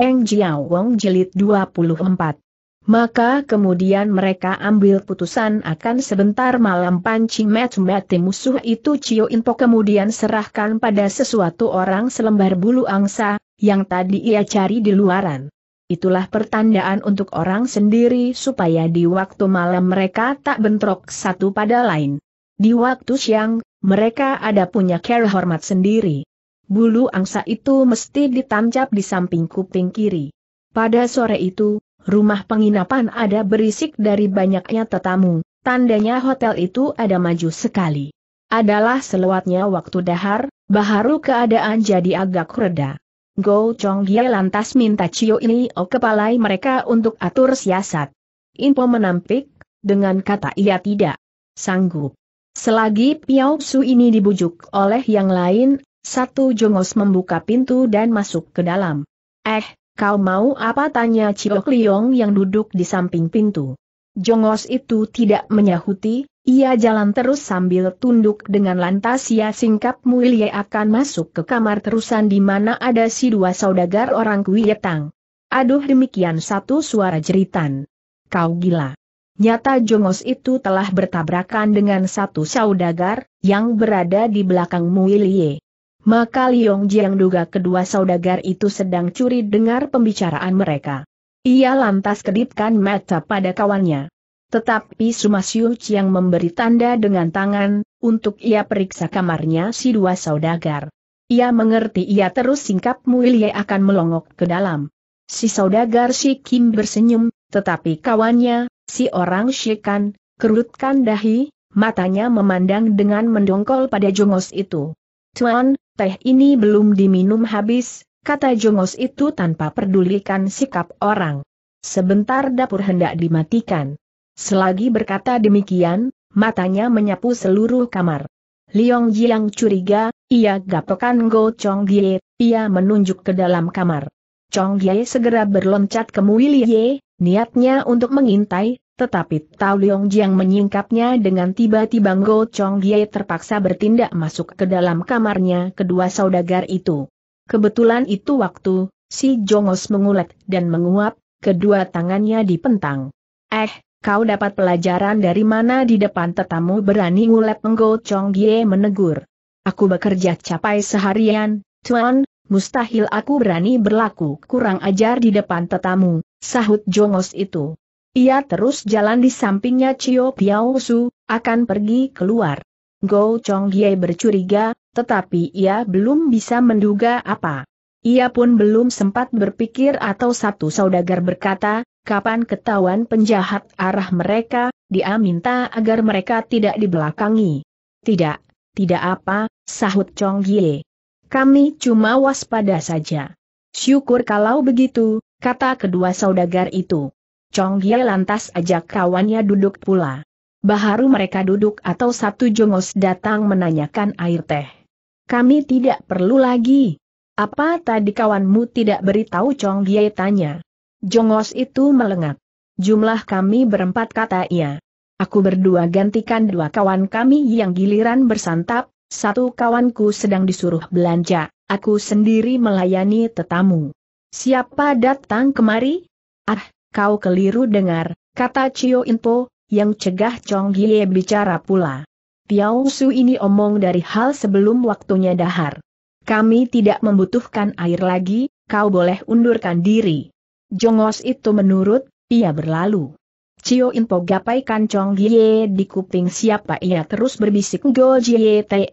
Eng Jiao Wong Jilid 24. Maka kemudian mereka ambil putusan akan sebentar malam panci mati-mati musuh itu Cio Inpo kemudian serahkan pada sesuatu orang selembar bulu angsa, yang tadi ia cari di luaran. Itulah pertandaan untuk orang sendiri supaya di waktu malam mereka tak bentrok satu pada lain. Di waktu siang, mereka ada punya care hormat sendiri bulu angsa itu mesti ditancap di samping kuping kiri. Pada sore itu, rumah penginapan ada berisik dari banyaknya tetamu, tandanya hotel itu ada maju sekali. Adalah selewatnya waktu dahar, baharu keadaan jadi agak reda. Go Chong Gye lantas minta Cio Ini O oh, kepalai mereka untuk atur siasat. Info menampik, dengan kata ia tidak sanggup. Selagi Piao Su ini dibujuk oleh yang lain, satu jongos membuka pintu dan masuk ke dalam. Eh, kau mau apa tanya Ciok Liong yang duduk di samping pintu. Jongos itu tidak menyahuti, ia jalan terus sambil tunduk dengan lantas ia singkap mulia akan masuk ke kamar terusan di mana ada si dua saudagar orang Kuietang. Aduh demikian satu suara jeritan. Kau gila. Nyata Jongos itu telah bertabrakan dengan satu saudagar, yang berada di belakang Muilie maka Liong Jiang duga kedua saudagar itu sedang curi dengar pembicaraan mereka. Ia lantas kedipkan mata pada kawannya. Tetapi Sumasiu yang memberi tanda dengan tangan, untuk ia periksa kamarnya si dua saudagar. Ia mengerti ia terus singkap mulia akan melongok ke dalam. Si saudagar si Kim bersenyum, tetapi kawannya, si orang Shikan, kerutkan dahi, matanya memandang dengan mendongkol pada jongos itu. Tuan, teh ini belum diminum habis, kata jongos itu tanpa pedulikan sikap orang. Sebentar dapur hendak dimatikan. Selagi berkata demikian, matanya menyapu seluruh kamar. Liong Jiang curiga, ia gapekan Go Chong Gie, ia menunjuk ke dalam kamar. Chong Gie segera berloncat ke Mui Ye, niatnya untuk mengintai, tetapi Tao Leong Jiang menyingkapnya dengan tiba-tiba Go Chong Gye terpaksa bertindak masuk ke dalam kamarnya kedua saudagar itu. Kebetulan itu waktu, si Jongos mengulek dan menguap, kedua tangannya dipentang. Eh, kau dapat pelajaran dari mana di depan tetamu berani ngulek Ngo Chong Gye menegur. Aku bekerja capai seharian, Tuan, mustahil aku berani berlaku kurang ajar di depan tetamu, sahut Jongos itu. Ia terus jalan di sampingnya Cio Piao akan pergi keluar. Go Chong Ye bercuriga, tetapi ia belum bisa menduga apa. Ia pun belum sempat berpikir atau satu saudagar berkata, kapan ketahuan penjahat arah mereka, dia minta agar mereka tidak dibelakangi. Tidak, tidak apa, sahut Chong Ye. Kami cuma waspada saja. Syukur kalau begitu, kata kedua saudagar itu. Chong Hye lantas ajak kawannya duduk pula. Baharu mereka duduk atau satu jongos datang menanyakan air teh. Kami tidak perlu lagi. Apa tadi kawanmu tidak beritahu Chong Hye tanya. Jongos itu melengak. Jumlah kami berempat kata ia. Aku berdua gantikan dua kawan kami yang giliran bersantap, satu kawanku sedang disuruh belanja, aku sendiri melayani tetamu. Siapa datang kemari? Ah, kau keliru dengar, kata Cio Inpo, yang cegah Chong Hie bicara pula. Piao Su ini omong dari hal sebelum waktunya dahar. Kami tidak membutuhkan air lagi, kau boleh undurkan diri. Jongos itu menurut, ia berlalu. Cio Inpo gapai Chong Hie di kuping siapa ia terus berbisik Go Jie Te,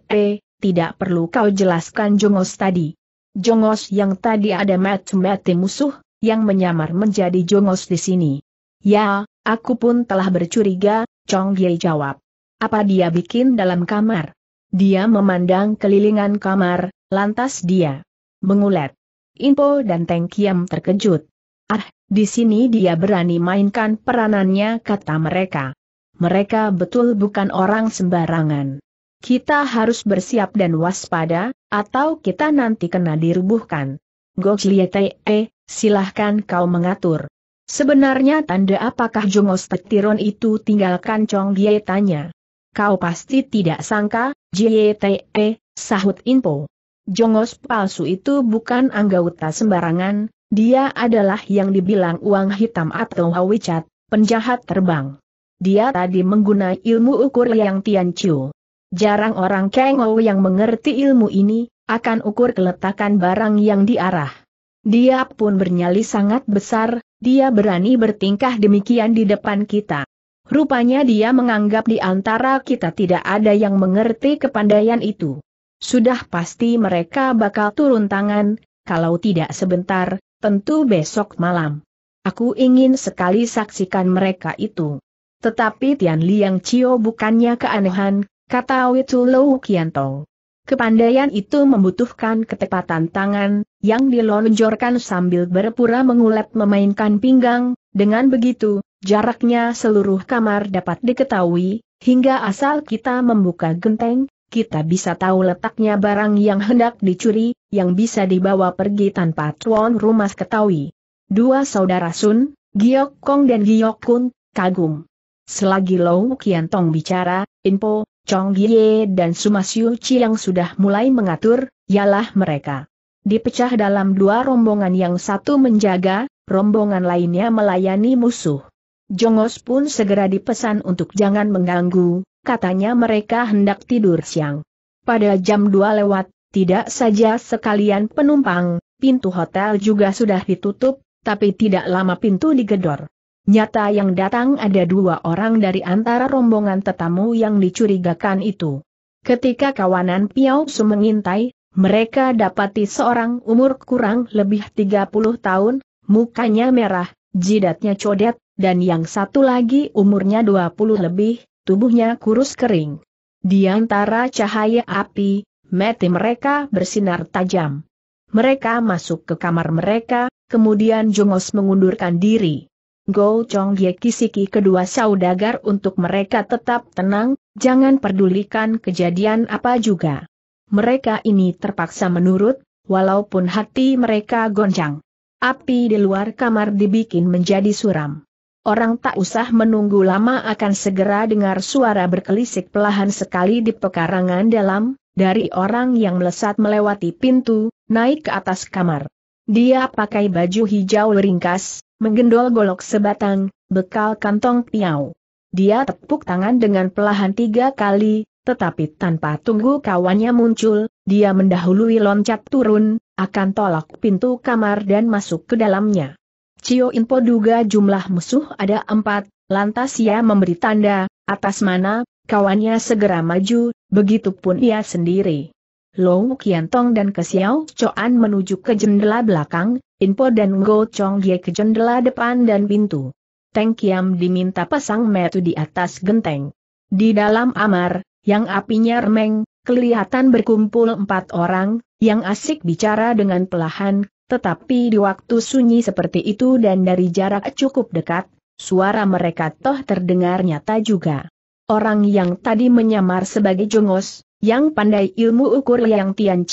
tidak perlu kau jelaskan Jongos tadi. Jongos yang tadi ada mati-mati musuh, yang menyamar menjadi jongos di sini. Ya, aku pun telah bercuriga, Chong Ye jawab. Apa dia bikin dalam kamar? Dia memandang kelilingan kamar, lantas dia mengulet. Info dan Teng Kiam terkejut. Ah, di sini dia berani mainkan peranannya kata mereka. Mereka betul bukan orang sembarangan. Kita harus bersiap dan waspada, atau kita nanti kena dirubuhkan. Gok Liete, eh, silahkan kau mengatur. Sebenarnya tanda apakah jongos Petiron itu tinggalkan Chong Gye tanya. Kau pasti tidak sangka, JYTE, sahut Info. Jongos palsu itu bukan anggota sembarangan, dia adalah yang dibilang uang hitam atau hawicat, penjahat terbang. Dia tadi menggunakan ilmu ukur yang Tian Tianqiu. Jarang orang Kengou yang mengerti ilmu ini, akan ukur keletakan barang yang diarah. Dia pun bernyali sangat besar, dia berani bertingkah demikian di depan kita. Rupanya dia menganggap di antara kita tidak ada yang mengerti kepandaian itu. Sudah pasti mereka bakal turun tangan, kalau tidak sebentar, tentu besok malam. Aku ingin sekali saksikan mereka itu. Tetapi Tian Liang Chio bukannya keanehan, kata Witu Lou Kianto. Kepandaian itu membutuhkan ketepatan tangan, yang dilonjorkan sambil berpura mengulek memainkan pinggang, dengan begitu, jaraknya seluruh kamar dapat diketahui, hingga asal kita membuka genteng, kita bisa tahu letaknya barang yang hendak dicuri, yang bisa dibawa pergi tanpa tuan rumah ketahui. Dua saudara Sun, Giok Kong dan Giok Kun, kagum. Selagi Lou Kian Tong bicara, Inpo, Chong Gie dan Sumasyu Chi yang sudah mulai mengatur, ialah mereka dipecah dalam dua rombongan yang satu menjaga, rombongan lainnya melayani musuh. Jongos pun segera dipesan untuk jangan mengganggu, katanya mereka hendak tidur siang. Pada jam 2 lewat, tidak saja sekalian penumpang, pintu hotel juga sudah ditutup, tapi tidak lama pintu digedor. Nyata yang datang ada dua orang dari antara rombongan tetamu yang dicurigakan itu. Ketika kawanan Piau Su mengintai, mereka dapati seorang umur kurang lebih 30 tahun, mukanya merah, jidatnya codet, dan yang satu lagi umurnya 20 lebih, tubuhnya kurus kering. Di antara cahaya api, mati mereka bersinar tajam. Mereka masuk ke kamar mereka, kemudian Jongos mengundurkan diri. Go Chong Ye kisiki kedua saudagar untuk mereka tetap tenang, jangan pedulikan kejadian apa juga mereka ini terpaksa menurut, walaupun hati mereka goncang. Api di luar kamar dibikin menjadi suram. Orang tak usah menunggu lama akan segera dengar suara berkelisik pelahan sekali di pekarangan dalam, dari orang yang melesat melewati pintu, naik ke atas kamar. Dia pakai baju hijau ringkas, menggendol golok sebatang, bekal kantong piau. Dia tepuk tangan dengan pelahan tiga kali, tetapi tanpa tunggu kawannya muncul, dia mendahului loncat turun, akan tolak pintu kamar dan masuk ke dalamnya. Cio Inpo duga jumlah musuh ada empat, lantas ia memberi tanda, atas mana, kawannya segera maju, begitupun ia sendiri. Long Kiantong dan Kesiao Coan menuju ke jendela belakang, Inpo dan Go Chong Ye ke jendela depan dan pintu. Teng Kiam diminta pasang metu di atas genteng. Di dalam amar, yang apinya remeng, kelihatan berkumpul empat orang, yang asik bicara dengan pelahan, tetapi di waktu sunyi seperti itu dan dari jarak cukup dekat, suara mereka toh terdengar nyata juga. Orang yang tadi menyamar sebagai jongos, yang pandai ilmu ukur yang Tian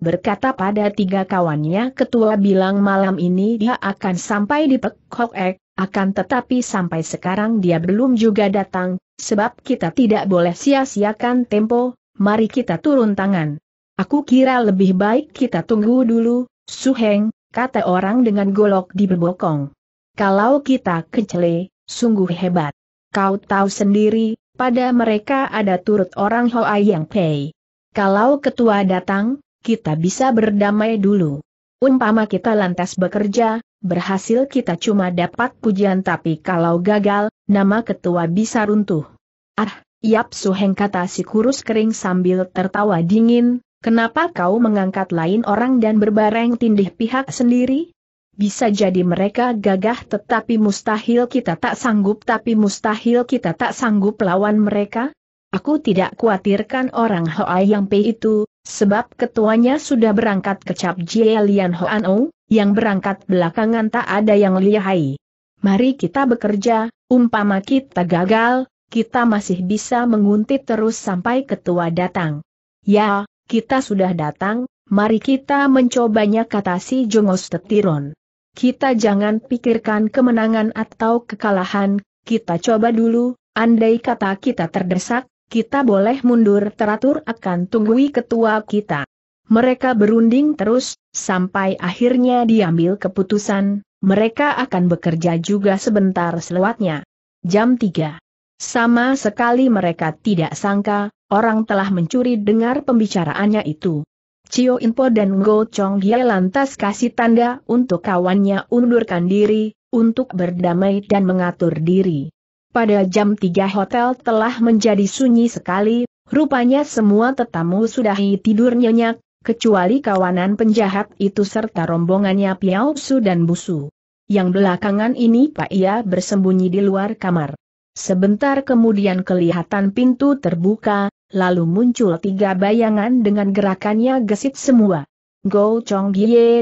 berkata pada tiga kawannya ketua bilang malam ini dia akan sampai di Pek Hok Ek, akan tetapi sampai sekarang dia belum juga datang, Sebab kita tidak boleh sia-siakan tempo, mari kita turun tangan. Aku kira lebih baik kita tunggu dulu, Suheng, kata orang dengan golok di bebokong. Kalau kita kecele, sungguh hebat. Kau tahu sendiri, pada mereka ada turut orang Hoa yang Pei. Kalau ketua datang, kita bisa berdamai dulu. Umpama kita lantas bekerja, berhasil kita cuma dapat pujian tapi kalau gagal, nama ketua bisa runtuh. Ah, Yap Suheng kata si kurus kering sambil tertawa dingin, kenapa kau mengangkat lain orang dan berbareng tindih pihak sendiri? Bisa jadi mereka gagah tetapi mustahil kita tak sanggup tapi mustahil kita tak sanggup lawan mereka? Aku tidak khawatirkan orang Hoa Yang Pei itu, sebab ketuanya sudah berangkat ke Cap Jie Lian Hoan Ou, yang berangkat belakangan tak ada yang lihai. Mari kita bekerja, umpama kita gagal, kita masih bisa menguntit terus sampai ketua datang. Ya, kita sudah datang, mari kita mencobanya kata si Jongos Tetiron. Kita jangan pikirkan kemenangan atau kekalahan, kita coba dulu, andai kata kita terdesak, kita boleh mundur teratur akan tunggui ketua kita. Mereka berunding terus, sampai akhirnya diambil keputusan, mereka akan bekerja juga sebentar selewatnya. Jam 3. Sama sekali mereka tidak sangka, orang telah mencuri dengar pembicaraannya itu. Cio Inpo dan Go Chong Hye lantas kasih tanda untuk kawannya undurkan diri, untuk berdamai dan mengatur diri. Pada jam 3 hotel telah menjadi sunyi sekali, rupanya semua tetamu sudah tidur nyenyak, kecuali kawanan penjahat itu serta rombongannya Piao Su dan Busu. Yang belakangan ini Pak Ia bersembunyi di luar kamar. Sebentar kemudian kelihatan pintu terbuka, lalu muncul tiga bayangan dengan gerakannya gesit semua. Go Chong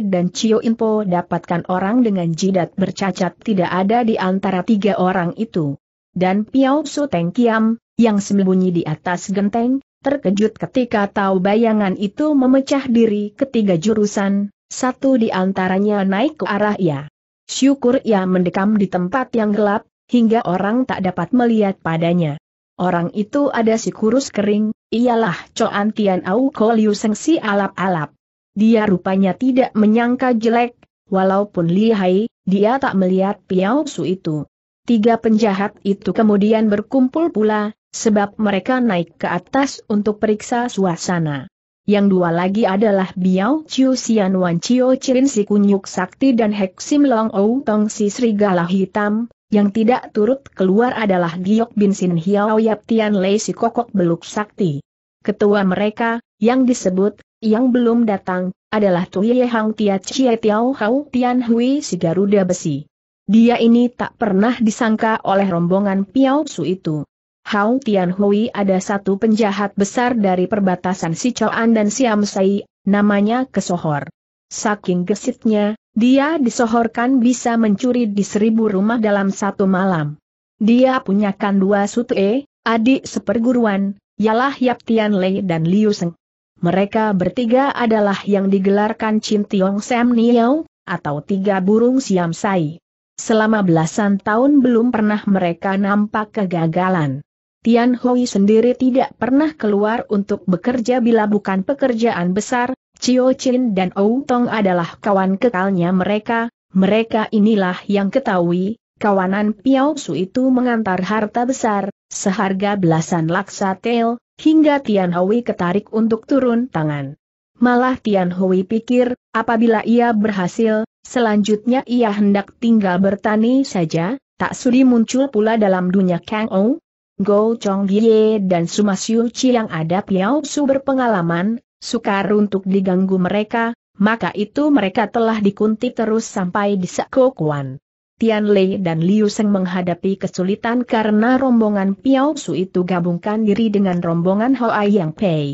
dan Chio Inpo dapatkan orang dengan jidat bercacat tidak ada di antara tiga orang itu. Dan Piao Su Teng Kiam, yang sembunyi di atas genteng, terkejut ketika tahu bayangan itu memecah diri ketiga jurusan, satu di antaranya naik ke arah ia. Syukur ia mendekam di tempat yang gelap, hingga orang tak dapat melihat padanya. Orang itu ada si kurus kering, ialah Coan Tian Au Koliu Sengsi alap-alap. Dia rupanya tidak menyangka jelek, walaupun lihai, dia tak melihat Piao Su itu. Tiga penjahat itu kemudian berkumpul pula, sebab mereka naik ke atas untuk periksa suasana. Yang dua lagi adalah Biao Chiu Xian Wan Chiu Chirin Si Kunyuk Sakti dan Hek Sim Long Ou Tong Si Serigala Hitam, yang tidak turut keluar adalah Giok Bin Sin Hiao Yap Tian Lei Si Kokok Beluk Sakti. Ketua mereka, yang disebut, yang belum datang, adalah Tuye Hang Tia Chie Tiao Hau Tian Hui Si Garuda Besi. Dia ini tak pernah disangka oleh rombongan Piao Su itu. Hao Tianhui ada satu penjahat besar dari perbatasan Sichuan dan Siam Sai, namanya Kesohor. Saking gesitnya, dia disohorkan bisa mencuri di seribu rumah dalam satu malam. Dia punyakan dua sute, adik seperguruan, ialah Yap Tian Lei dan Liu Seng. Mereka bertiga adalah yang digelarkan Chin Tiong Sam Niao, atau tiga burung Siam Sai. Selama belasan tahun belum pernah mereka nampak kegagalan. Tian Hui sendiri tidak pernah keluar untuk bekerja bila bukan pekerjaan besar, Cio Chin dan Ou Tong adalah kawan kekalnya mereka, mereka inilah yang ketahui, kawanan Piao Su itu mengantar harta besar, seharga belasan laksa tel, hingga Tian Hui ketarik untuk turun tangan. Malah Tian Hui pikir, apabila ia berhasil, Selanjutnya ia hendak tinggal bertani saja, tak sudi muncul pula dalam dunia Kang Ou. Go Chong Ye dan Suma Siu Chi yang ada Piao Su berpengalaman, sukar untuk diganggu mereka, maka itu mereka telah dikuntit terus sampai di Sekokuan. Tian Lei dan Liu Seng menghadapi kesulitan karena rombongan Piao Su itu gabungkan diri dengan rombongan Hoa Yang Pei.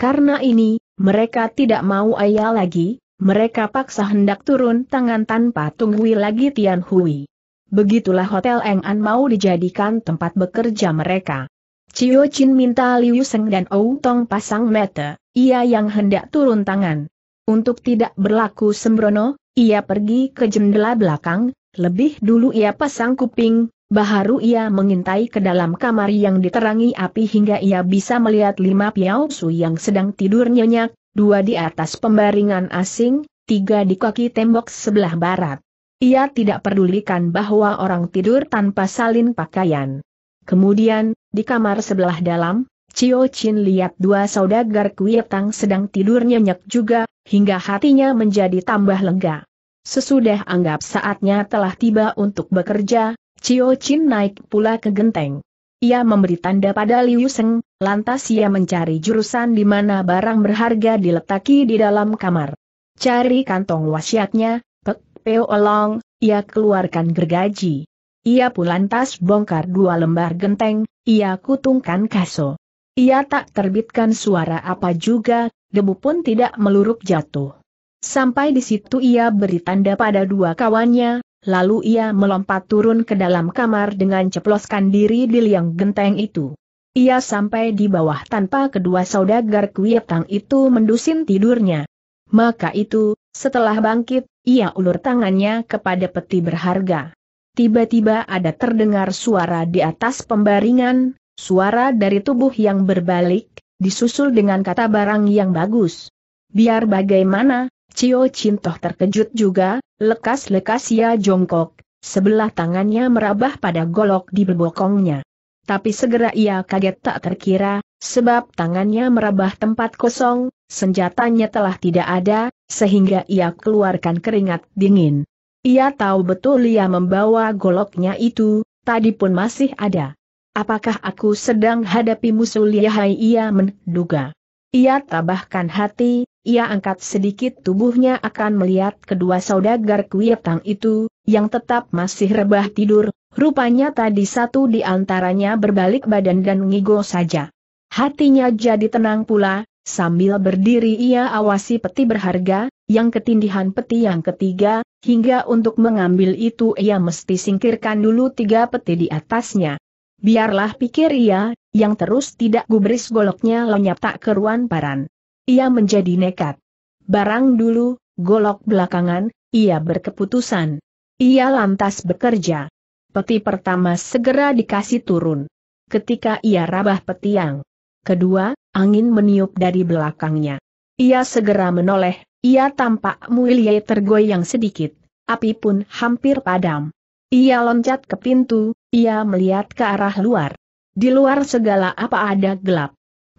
Karena ini, mereka tidak mau ayah lagi, mereka paksa hendak turun tangan tanpa tunggui lagi Tian Hui. Begitulah Hotel Eng An mau dijadikan tempat bekerja mereka. Cio Chin minta Liu Seng dan Ou Tong pasang mata, ia yang hendak turun tangan. Untuk tidak berlaku sembrono, ia pergi ke jendela belakang, lebih dulu ia pasang kuping, Baharu ia mengintai ke dalam kamar yang diterangi api hingga ia bisa melihat lima Piao su yang sedang tidur nyenyak, dua di atas pembaringan asing, tiga di kaki tembok sebelah barat. Ia tidak pedulikan bahwa orang tidur tanpa salin pakaian. Kemudian, di kamar sebelah dalam, Cio Chin lihat dua saudagar Kuietang sedang tidur nyenyak juga, hingga hatinya menjadi tambah lega. Sesudah anggap saatnya telah tiba untuk bekerja, Cio Chin naik pula ke genteng. Ia memberi tanda pada Liu Seng, lantas ia mencari jurusan di mana barang berharga diletaki di dalam kamar. Cari kantong wasiatnya, pek, Olong, ia keluarkan gergaji. Ia pun lantas bongkar dua lembar genteng, ia kutungkan kaso. Ia tak terbitkan suara apa juga, debu pun tidak meluruk jatuh. Sampai di situ ia beri tanda pada dua kawannya, lalu ia melompat turun ke dalam kamar dengan ceploskan diri di liang genteng itu. Ia sampai di bawah tanpa kedua saudagar kuyetang itu mendusin tidurnya. Maka itu, setelah bangkit, ia ulur tangannya kepada peti berharga. Tiba-tiba ada terdengar suara di atas pembaringan, suara dari tubuh yang berbalik, disusul dengan kata barang yang bagus. Biar bagaimana, Cio Cintoh terkejut juga, lekas-lekas ia jongkok, sebelah tangannya merabah pada golok di bebokongnya. Tapi segera ia kaget tak terkira, sebab tangannya merabah tempat kosong, senjatanya telah tidak ada, sehingga ia keluarkan keringat dingin. Ia tahu betul ia membawa goloknya itu, tadi pun masih ada. Apakah aku sedang hadapi musuh lihai ia menduga. Ia tabahkan hati, ia angkat sedikit tubuhnya akan melihat kedua saudagar kuyetang itu, yang tetap masih rebah tidur, rupanya tadi satu di antaranya berbalik badan dan ngigo saja. Hatinya jadi tenang pula, sambil berdiri ia awasi peti berharga, yang ketindihan peti yang ketiga, hingga untuk mengambil itu ia mesti singkirkan dulu tiga peti di atasnya. Biarlah pikir ia, yang terus tidak gubris goloknya lenyap tak keruan paran. Ia menjadi nekat. Barang dulu, golok belakangan, ia berkeputusan. Ia lantas bekerja. Peti pertama segera dikasih turun. Ketika ia rabah peti yang Kedua, angin meniup dari belakangnya. Ia segera menoleh, ia tampak mulia tergoyang sedikit. Api pun hampir padam. Ia loncat ke pintu, ia melihat ke arah luar. Di luar segala apa ada gelap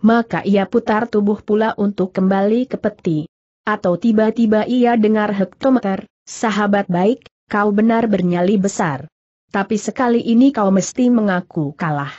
maka ia putar tubuh pula untuk kembali ke peti. Atau tiba-tiba ia dengar hektometer, sahabat baik, kau benar bernyali besar. Tapi sekali ini kau mesti mengaku kalah.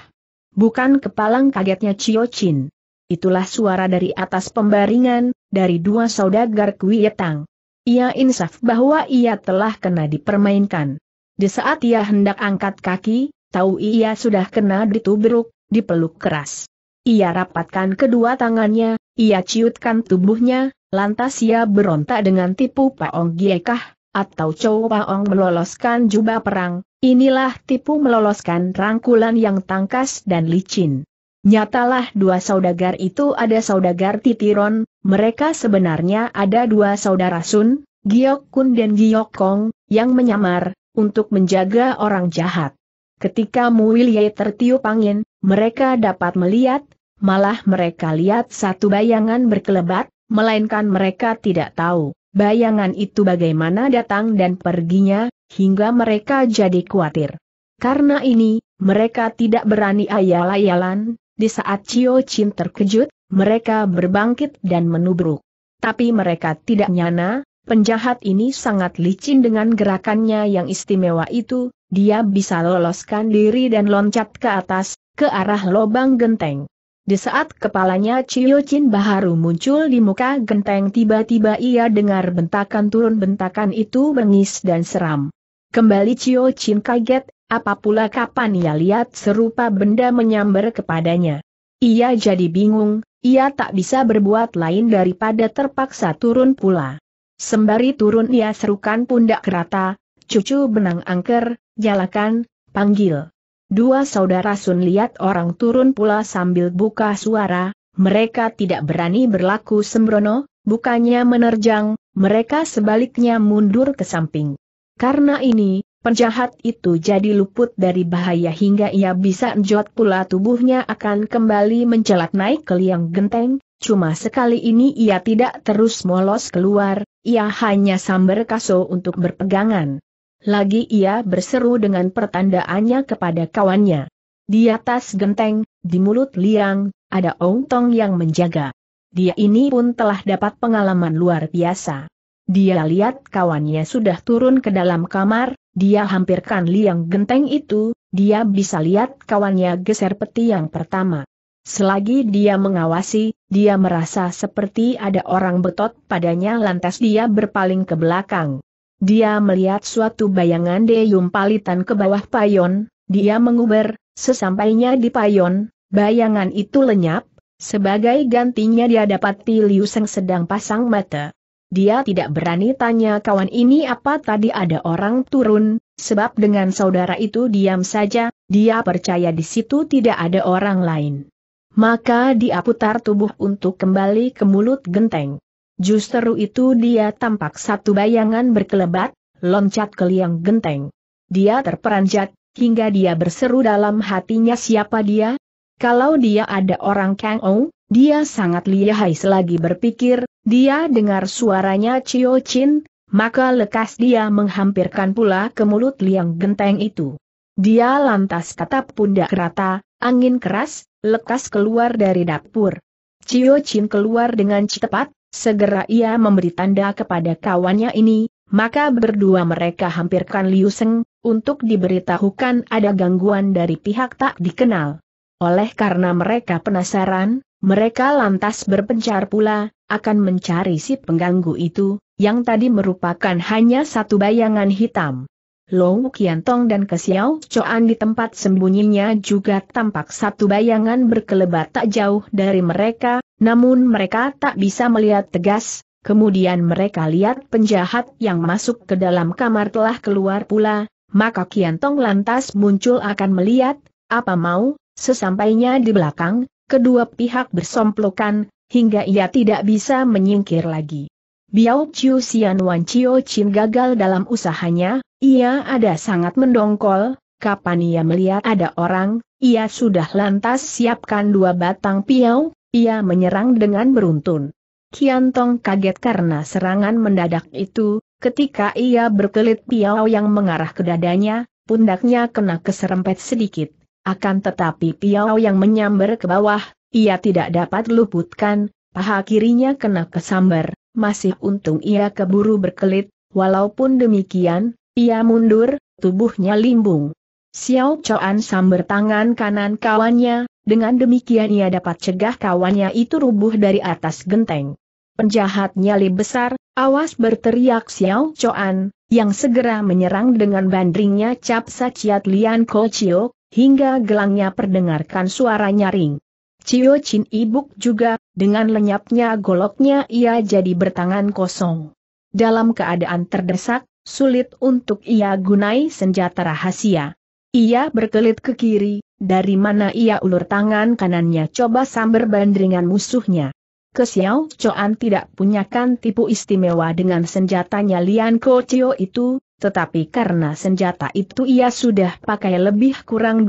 Bukan kepalang kagetnya Cio Chin. Itulah suara dari atas pembaringan, dari dua saudagar Kuietang. Ia insaf bahwa ia telah kena dipermainkan. Di saat ia hendak angkat kaki, tahu ia sudah kena ditubruk, dipeluk keras. Ia rapatkan kedua tangannya, ia ciutkan tubuhnya, lantas ia berontak dengan tipu paong giekah, atau cowo paong meloloskan jubah perang, inilah tipu meloloskan rangkulan yang tangkas dan licin. Nyatalah dua saudagar itu ada saudagar titiron, mereka sebenarnya ada dua saudara Sun, Giok Kun dan Giok Kong, yang menyamar, untuk menjaga orang jahat. Ketika Muilie tertiup angin, mereka dapat melihat, malah mereka lihat satu bayangan berkelebat, melainkan mereka tidak tahu bayangan itu bagaimana datang dan perginya, hingga mereka jadi khawatir. Karena ini, mereka tidak berani ayal-ayalan, di saat Cio Chin terkejut, mereka berbangkit dan menubruk. Tapi mereka tidak nyana, penjahat ini sangat licin dengan gerakannya yang istimewa itu, dia bisa loloskan diri dan loncat ke atas, ke arah lobang genteng. Di saat kepalanya Cio Chin Baharu muncul di muka genteng tiba-tiba ia dengar bentakan turun bentakan itu bengis dan seram. Kembali Cio Chin kaget, apa pula kapan ia lihat serupa benda menyambar kepadanya. Ia jadi bingung, ia tak bisa berbuat lain daripada terpaksa turun pula. Sembari turun ia serukan pundak rata, cucu benang angker, jalakan, panggil. Dua saudara Sun lihat orang turun pula sambil buka suara, mereka tidak berani berlaku sembrono, bukannya menerjang, mereka sebaliknya mundur ke samping. Karena ini, penjahat itu jadi luput dari bahaya hingga ia bisa njot pula tubuhnya akan kembali mencelat naik ke liang genteng, cuma sekali ini ia tidak terus molos keluar, ia hanya samber kaso untuk berpegangan. Lagi ia berseru dengan pertandaannya kepada kawannya. Di atas genteng, di mulut liang, ada Ong Tong yang menjaga. Dia ini pun telah dapat pengalaman luar biasa. Dia lihat kawannya sudah turun ke dalam kamar, dia hampirkan liang genteng itu, dia bisa lihat kawannya geser peti yang pertama. Selagi dia mengawasi, dia merasa seperti ada orang betot padanya lantas dia berpaling ke belakang. Dia melihat suatu bayangan Deyum palitan ke bawah payon, dia menguber, sesampainya di payon, bayangan itu lenyap, sebagai gantinya dia dapat Liu Seng sedang pasang mata. Dia tidak berani tanya kawan ini apa tadi ada orang turun, sebab dengan saudara itu diam saja, dia percaya di situ tidak ada orang lain. Maka dia putar tubuh untuk kembali ke mulut genteng. Justru itu dia tampak satu bayangan berkelebat, loncat ke liang genteng. Dia terperanjat, hingga dia berseru dalam hatinya siapa dia? Kalau dia ada orang Kang Ou, dia sangat lihai selagi berpikir, dia dengar suaranya Cio Chin, maka lekas dia menghampirkan pula ke mulut liang genteng itu. Dia lantas tatap pundak rata, angin keras, lekas keluar dari dapur. Cio Chin keluar dengan cepat, Segera ia memberi tanda kepada kawannya ini, maka berdua mereka hampirkan Liu Seng, untuk diberitahukan ada gangguan dari pihak tak dikenal. Oleh karena mereka penasaran, mereka lantas berpencar pula, akan mencari si pengganggu itu, yang tadi merupakan hanya satu bayangan hitam. Long Kiantong dan Kesiao Coan di tempat sembunyinya juga tampak satu bayangan berkelebat tak jauh dari mereka, namun mereka tak bisa melihat tegas, kemudian mereka lihat penjahat yang masuk ke dalam kamar telah keluar pula, maka Kian Tong lantas muncul akan melihat, apa mau, sesampainya di belakang, kedua pihak bersomplokan, hingga ia tidak bisa menyingkir lagi. Biao Chiu Xian Wan Chiu Chin gagal dalam usahanya, ia ada sangat mendongkol, kapan ia melihat ada orang, ia sudah lantas siapkan dua batang piau, ia menyerang dengan beruntun. Kian Tong kaget karena serangan mendadak itu, ketika ia berkelit piao yang mengarah ke dadanya, pundaknya kena keserempet sedikit. Akan tetapi piao yang menyambar ke bawah, ia tidak dapat luputkan, paha kirinya kena kesambar, masih untung ia keburu berkelit, walaupun demikian, ia mundur, tubuhnya limbung, Xiao Chuan samber tangan kanan kawannya, dengan demikian ia dapat cegah kawannya itu rubuh dari atas genteng. Penjahat nyali besar, awas berteriak Xiao Chuan, yang segera menyerang dengan bandringnya cap saciat Lian Ko Chio, hingga gelangnya perdengarkan suara nyaring. Chiu Chin Ibuk juga, dengan lenyapnya goloknya ia jadi bertangan kosong. Dalam keadaan terdesak, sulit untuk ia gunai senjata rahasia. Ia berkelit ke kiri, dari mana ia ulur tangan kanannya coba samber bandringan musuhnya. Kesiau Coan tidak punyakan tipu istimewa dengan senjatanya Lian Kocio itu, tetapi karena senjata itu ia sudah pakai lebih kurang 20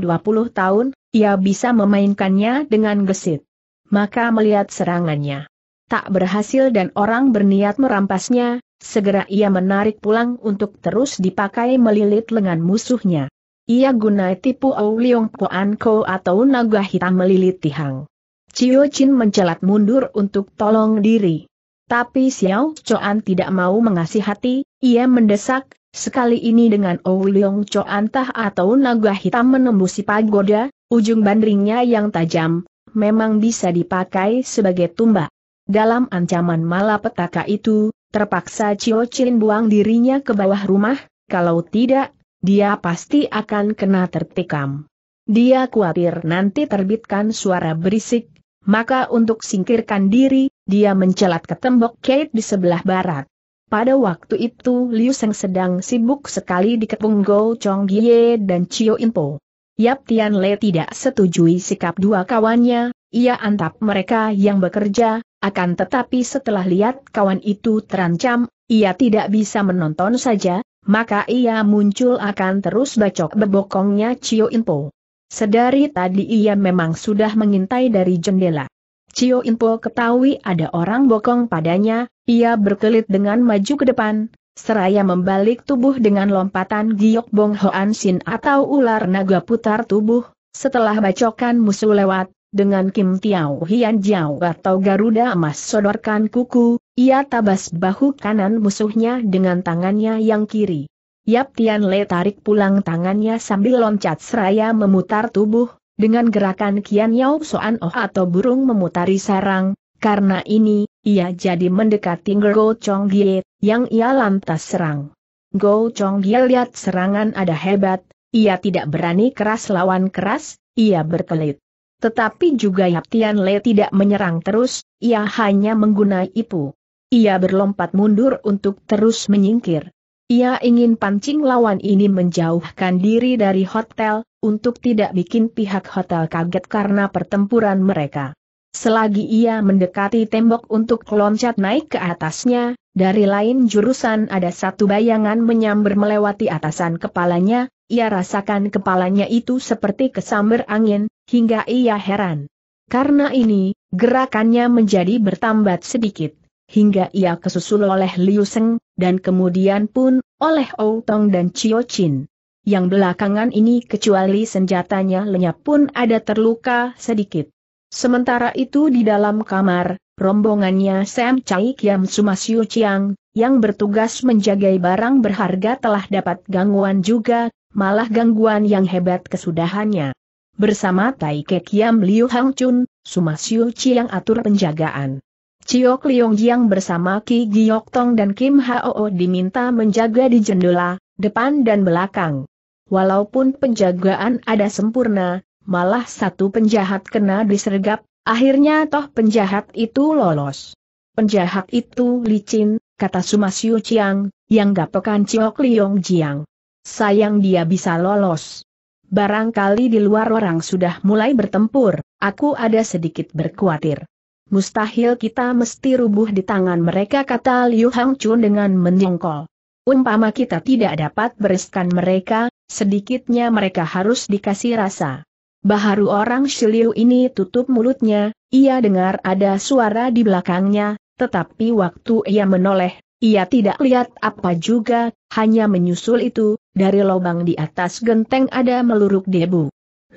tahun, ia bisa memainkannya dengan gesit. Maka melihat serangannya tak berhasil dan orang berniat merampasnya, segera ia menarik pulang untuk terus dipakai melilit lengan musuhnya. Ia gunai tipu Au Liong Poan Ko atau naga hitam melilit tihang. Cio Chin mencelat mundur untuk tolong diri. Tapi Xiao Choan tidak mau mengasih hati, ia mendesak, sekali ini dengan Au Liong Choan Tah atau naga hitam menembusi pagoda, ujung bandringnya yang tajam, memang bisa dipakai sebagai tumbak. Dalam ancaman malapetaka itu, terpaksa Cio Chin buang dirinya ke bawah rumah, kalau tidak, dia pasti akan kena tertikam. Dia khawatir nanti terbitkan suara berisik, maka untuk singkirkan diri, dia mencelat ke tembok Kate di sebelah barat. Pada waktu itu Liu Seng sedang sibuk sekali dikepung Go Chong Gie dan Chio Inpo. Yap Tian Le tidak setujui sikap dua kawannya, ia antap mereka yang bekerja, akan tetapi setelah lihat kawan itu terancam, ia tidak bisa menonton saja, maka ia muncul akan terus bacok bebokongnya Cio Inpo. Sedari tadi ia memang sudah mengintai dari jendela. Cio Inpo ketahui ada orang bokong padanya, ia berkelit dengan maju ke depan, seraya membalik tubuh dengan lompatan giok bong hoan sin atau ular naga putar tubuh, setelah bacokan musuh lewat, dengan Kim Tiao Hian Jiao atau Garuda Emas sodorkan kuku, ia tabas bahu kanan musuhnya dengan tangannya yang kiri. Yap Tian Le tarik pulang tangannya sambil loncat seraya memutar tubuh, dengan gerakan Kian Yao Soan Oh atau burung memutari sarang, karena ini, ia jadi mendekati Go Chong Gie, yang ia lantas serang. Go Chong Gie lihat serangan ada hebat, ia tidak berani keras lawan keras, ia berkelit. Tetapi juga Yap Tian Le tidak menyerang terus, ia hanya menggunai ipu. Ia berlompat mundur untuk terus menyingkir. Ia ingin pancing lawan ini menjauhkan diri dari hotel, untuk tidak bikin pihak hotel kaget karena pertempuran mereka. Selagi ia mendekati tembok untuk loncat naik ke atasnya, dari lain jurusan ada satu bayangan menyambar melewati atasan kepalanya, ia rasakan kepalanya itu seperti kesambar angin, hingga ia heran. Karena ini, gerakannya menjadi bertambat sedikit, hingga ia kesusul oleh Liu Seng, dan kemudian pun, oleh Ou Tong dan Chio Chin. Yang belakangan ini kecuali senjatanya lenyap pun ada terluka sedikit. Sementara itu di dalam kamar, rombongannya Sam Chai Kiam Siu Chiang, yang bertugas menjagai barang berharga telah dapat gangguan juga, malah gangguan yang hebat kesudahannya bersama Tai Kekiam Yam Liu Hang Chun, Suma Siu Chiang atur penjagaan. Ciok Liong Jiang bersama Ki Giok Tong dan Kim Hao diminta menjaga di jendela, depan dan belakang. Walaupun penjagaan ada sempurna, malah satu penjahat kena disergap, akhirnya toh penjahat itu lolos. Penjahat itu licin, kata Suma Siu Chiang, yang gapekan pekan Ciok Liong Jiang. Sayang dia bisa lolos. Barangkali di luar orang sudah mulai bertempur, aku ada sedikit berkhawatir. Mustahil kita mesti rubuh di tangan mereka kata Liu Hang Chun dengan menyongkol. Umpama kita tidak dapat bereskan mereka, sedikitnya mereka harus dikasih rasa. Baharu orang Shiliu ini tutup mulutnya, ia dengar ada suara di belakangnya, tetapi waktu ia menoleh, ia tidak lihat apa juga, hanya menyusul itu, dari lobang di atas genteng ada meluruk debu.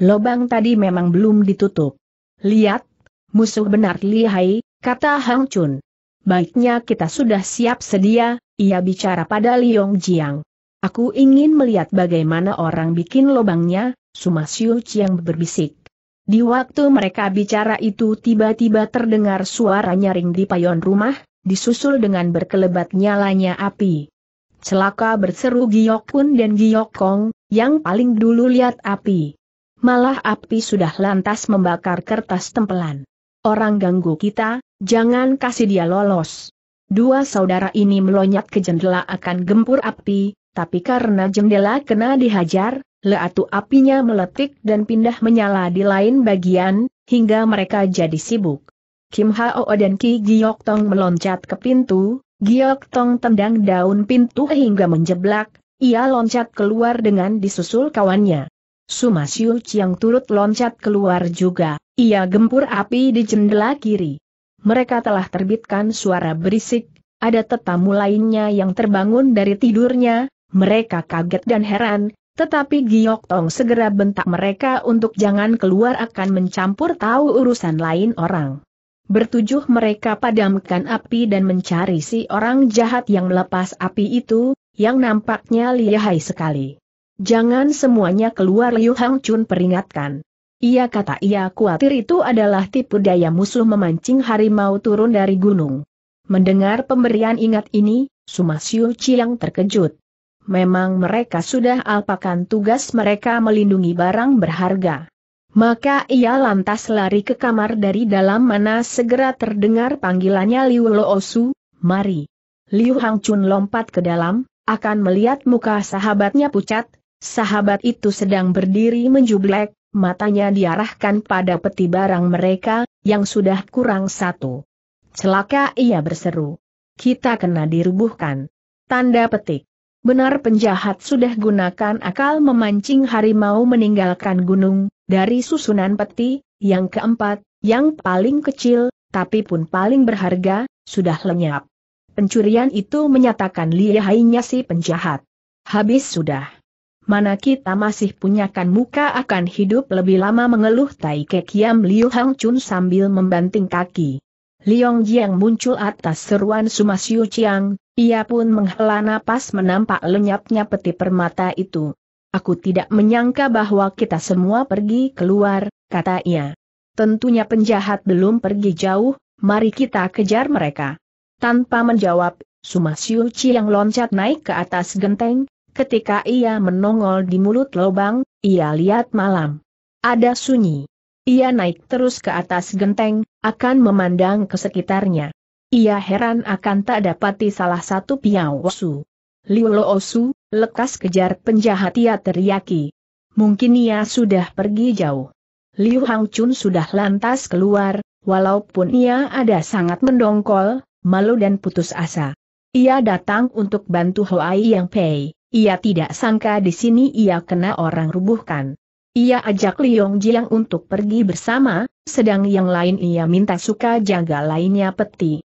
Lobang tadi memang belum ditutup. Lihat, musuh benar lihai, kata Hang Chun. Baiknya kita sudah siap sedia, ia bicara pada Liong Jiang. Aku ingin melihat bagaimana orang bikin lobangnya, Siu Chiang berbisik. Di waktu mereka bicara itu tiba-tiba terdengar suara nyaring di payon rumah, disusul dengan berkelebat nyalanya api. Celaka berseru Giokun dan Giokong, yang paling dulu lihat api. Malah api sudah lantas membakar kertas tempelan. Orang ganggu kita, jangan kasih dia lolos. Dua saudara ini meloncat ke jendela akan gempur api, tapi karena jendela kena dihajar, leatu apinya meletik dan pindah menyala di lain bagian, hingga mereka jadi sibuk. Kim Hao dan Ki Giok Tong meloncat ke pintu, Giok Tong tendang daun pintu hingga menjeblak, ia loncat keluar dengan disusul kawannya. Suma Siu Chiang turut loncat keluar juga, ia gempur api di jendela kiri. Mereka telah terbitkan suara berisik, ada tetamu lainnya yang terbangun dari tidurnya, mereka kaget dan heran, tetapi Giok Tong segera bentak mereka untuk jangan keluar akan mencampur tahu urusan lain orang. Bertujuh mereka padamkan api dan mencari si orang jahat yang melepas api itu, yang nampaknya lihai sekali. Jangan semuanya keluar Liu Hang Chun peringatkan. Ia kata ia khawatir itu adalah tipu daya musuh memancing harimau turun dari gunung. Mendengar pemberian ingat ini, Suma Siu Chiang terkejut. Memang mereka sudah alpakan tugas mereka melindungi barang berharga. Maka ia lantas lari ke kamar dari dalam mana segera terdengar panggilannya Liu Luosu, mari. Liu Hang Chun lompat ke dalam, akan melihat muka sahabatnya pucat, sahabat itu sedang berdiri menjublek, matanya diarahkan pada peti barang mereka, yang sudah kurang satu. Celaka ia berseru. Kita kena dirubuhkan. Tanda petik. Benar penjahat sudah gunakan akal memancing harimau meninggalkan gunung, dari susunan peti, yang keempat, yang paling kecil, tapi pun paling berharga, sudah lenyap. Pencurian itu menyatakan lihainya si penjahat. Habis sudah. Mana kita masih punyakan muka akan hidup lebih lama mengeluh Tai Kekiam Liu Hang Chun sambil membanting kaki. Liong Jiang muncul atas seruan Sumasyu Chiang, ia pun menghela napas menampak lenyapnya peti permata itu. Aku tidak menyangka bahwa kita semua pergi keluar, kata ia. Tentunya penjahat belum pergi jauh, mari kita kejar mereka. Tanpa menjawab, Suma Siuci yang loncat naik ke atas genteng, ketika ia menongol di mulut lubang, ia lihat malam. Ada sunyi. Ia naik terus ke atas genteng, akan memandang ke sekitarnya. Ia heran akan tak dapati salah satu Piao Su. Liu Lo lekas kejar penjahat ia teriaki. Mungkin ia sudah pergi jauh. Liu Hang Chun sudah lantas keluar, walaupun ia ada sangat mendongkol, malu dan putus asa. Ia datang untuk bantu Hoai Yang Pei, ia tidak sangka di sini ia kena orang rubuhkan. Ia ajak Liong Jiang untuk pergi bersama, sedang yang lain ia minta suka jaga lainnya peti.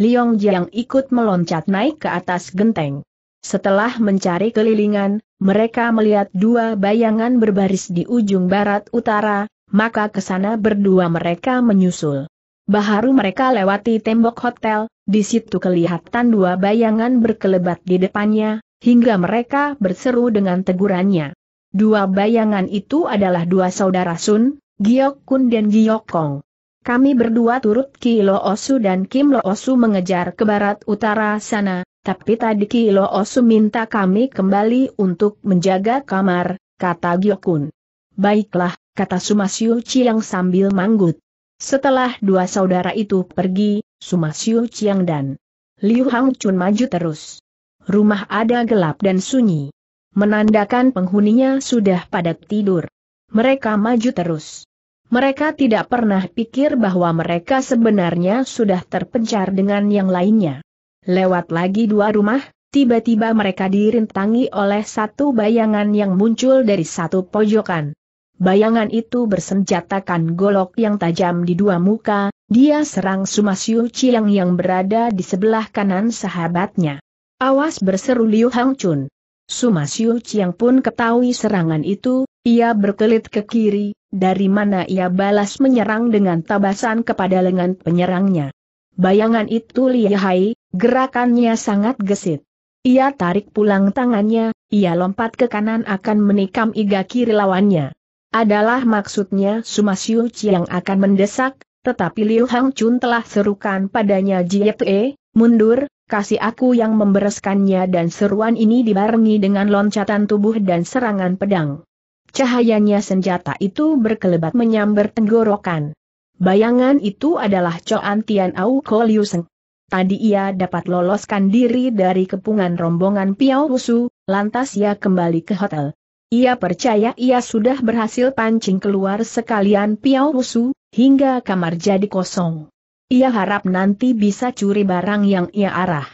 Liong Jiang ikut meloncat naik ke atas genteng. Setelah mencari kelilingan, mereka melihat dua bayangan berbaris di ujung barat utara, maka ke sana berdua mereka menyusul. Baharu mereka lewati tembok hotel, di situ kelihatan dua bayangan berkelebat di depannya, hingga mereka berseru dengan tegurannya. Dua bayangan itu adalah dua saudara Sun, Giok Kun dan Giok Kong. Kami berdua turut Ki Lo Osu dan Kim Lo Osu mengejar ke barat utara sana, tapi tadi Ki Lo Osu minta kami kembali untuk menjaga kamar, kata Gyokun. Baiklah, kata Sumasyu Chiang sambil manggut. Setelah dua saudara itu pergi, Sumasyu Chiang dan Liu Hang Chun maju terus. Rumah ada gelap dan sunyi. Menandakan penghuninya sudah padat tidur. Mereka maju terus. Mereka tidak pernah pikir bahwa mereka sebenarnya sudah terpencar dengan yang lainnya. Lewat lagi dua rumah, tiba-tiba mereka dirintangi oleh satu bayangan yang muncul dari satu pojokan. Bayangan itu bersenjatakan golok yang tajam di dua muka, dia serang Sumasyu Chiang yang berada di sebelah kanan sahabatnya. Awas berseru Liu Hang Chun. Sumasyu Chiang pun ketahui serangan itu, ia berkelit ke kiri, dari mana ia balas menyerang dengan tabasan kepada lengan penyerangnya. Bayangan itu lihai, gerakannya sangat gesit. Ia tarik pulang tangannya, ia lompat ke kanan akan menikam iga kiri lawannya. Adalah maksudnya Sumasiu yang akan mendesak, tetapi Liu Hang Chun telah serukan padanya e, mundur, kasih aku yang membereskannya dan seruan ini dibarengi dengan loncatan tubuh dan serangan pedang. Cahayanya senjata itu berkelebat menyambar tenggorokan. Bayangan itu adalah Coan Tian Au Ko Liu Seng. Tadi ia dapat loloskan diri dari kepungan rombongan Piao Wusu, lantas ia kembali ke hotel. Ia percaya ia sudah berhasil pancing keluar sekalian Piao Wusu, hingga kamar jadi kosong. Ia harap nanti bisa curi barang yang ia arah.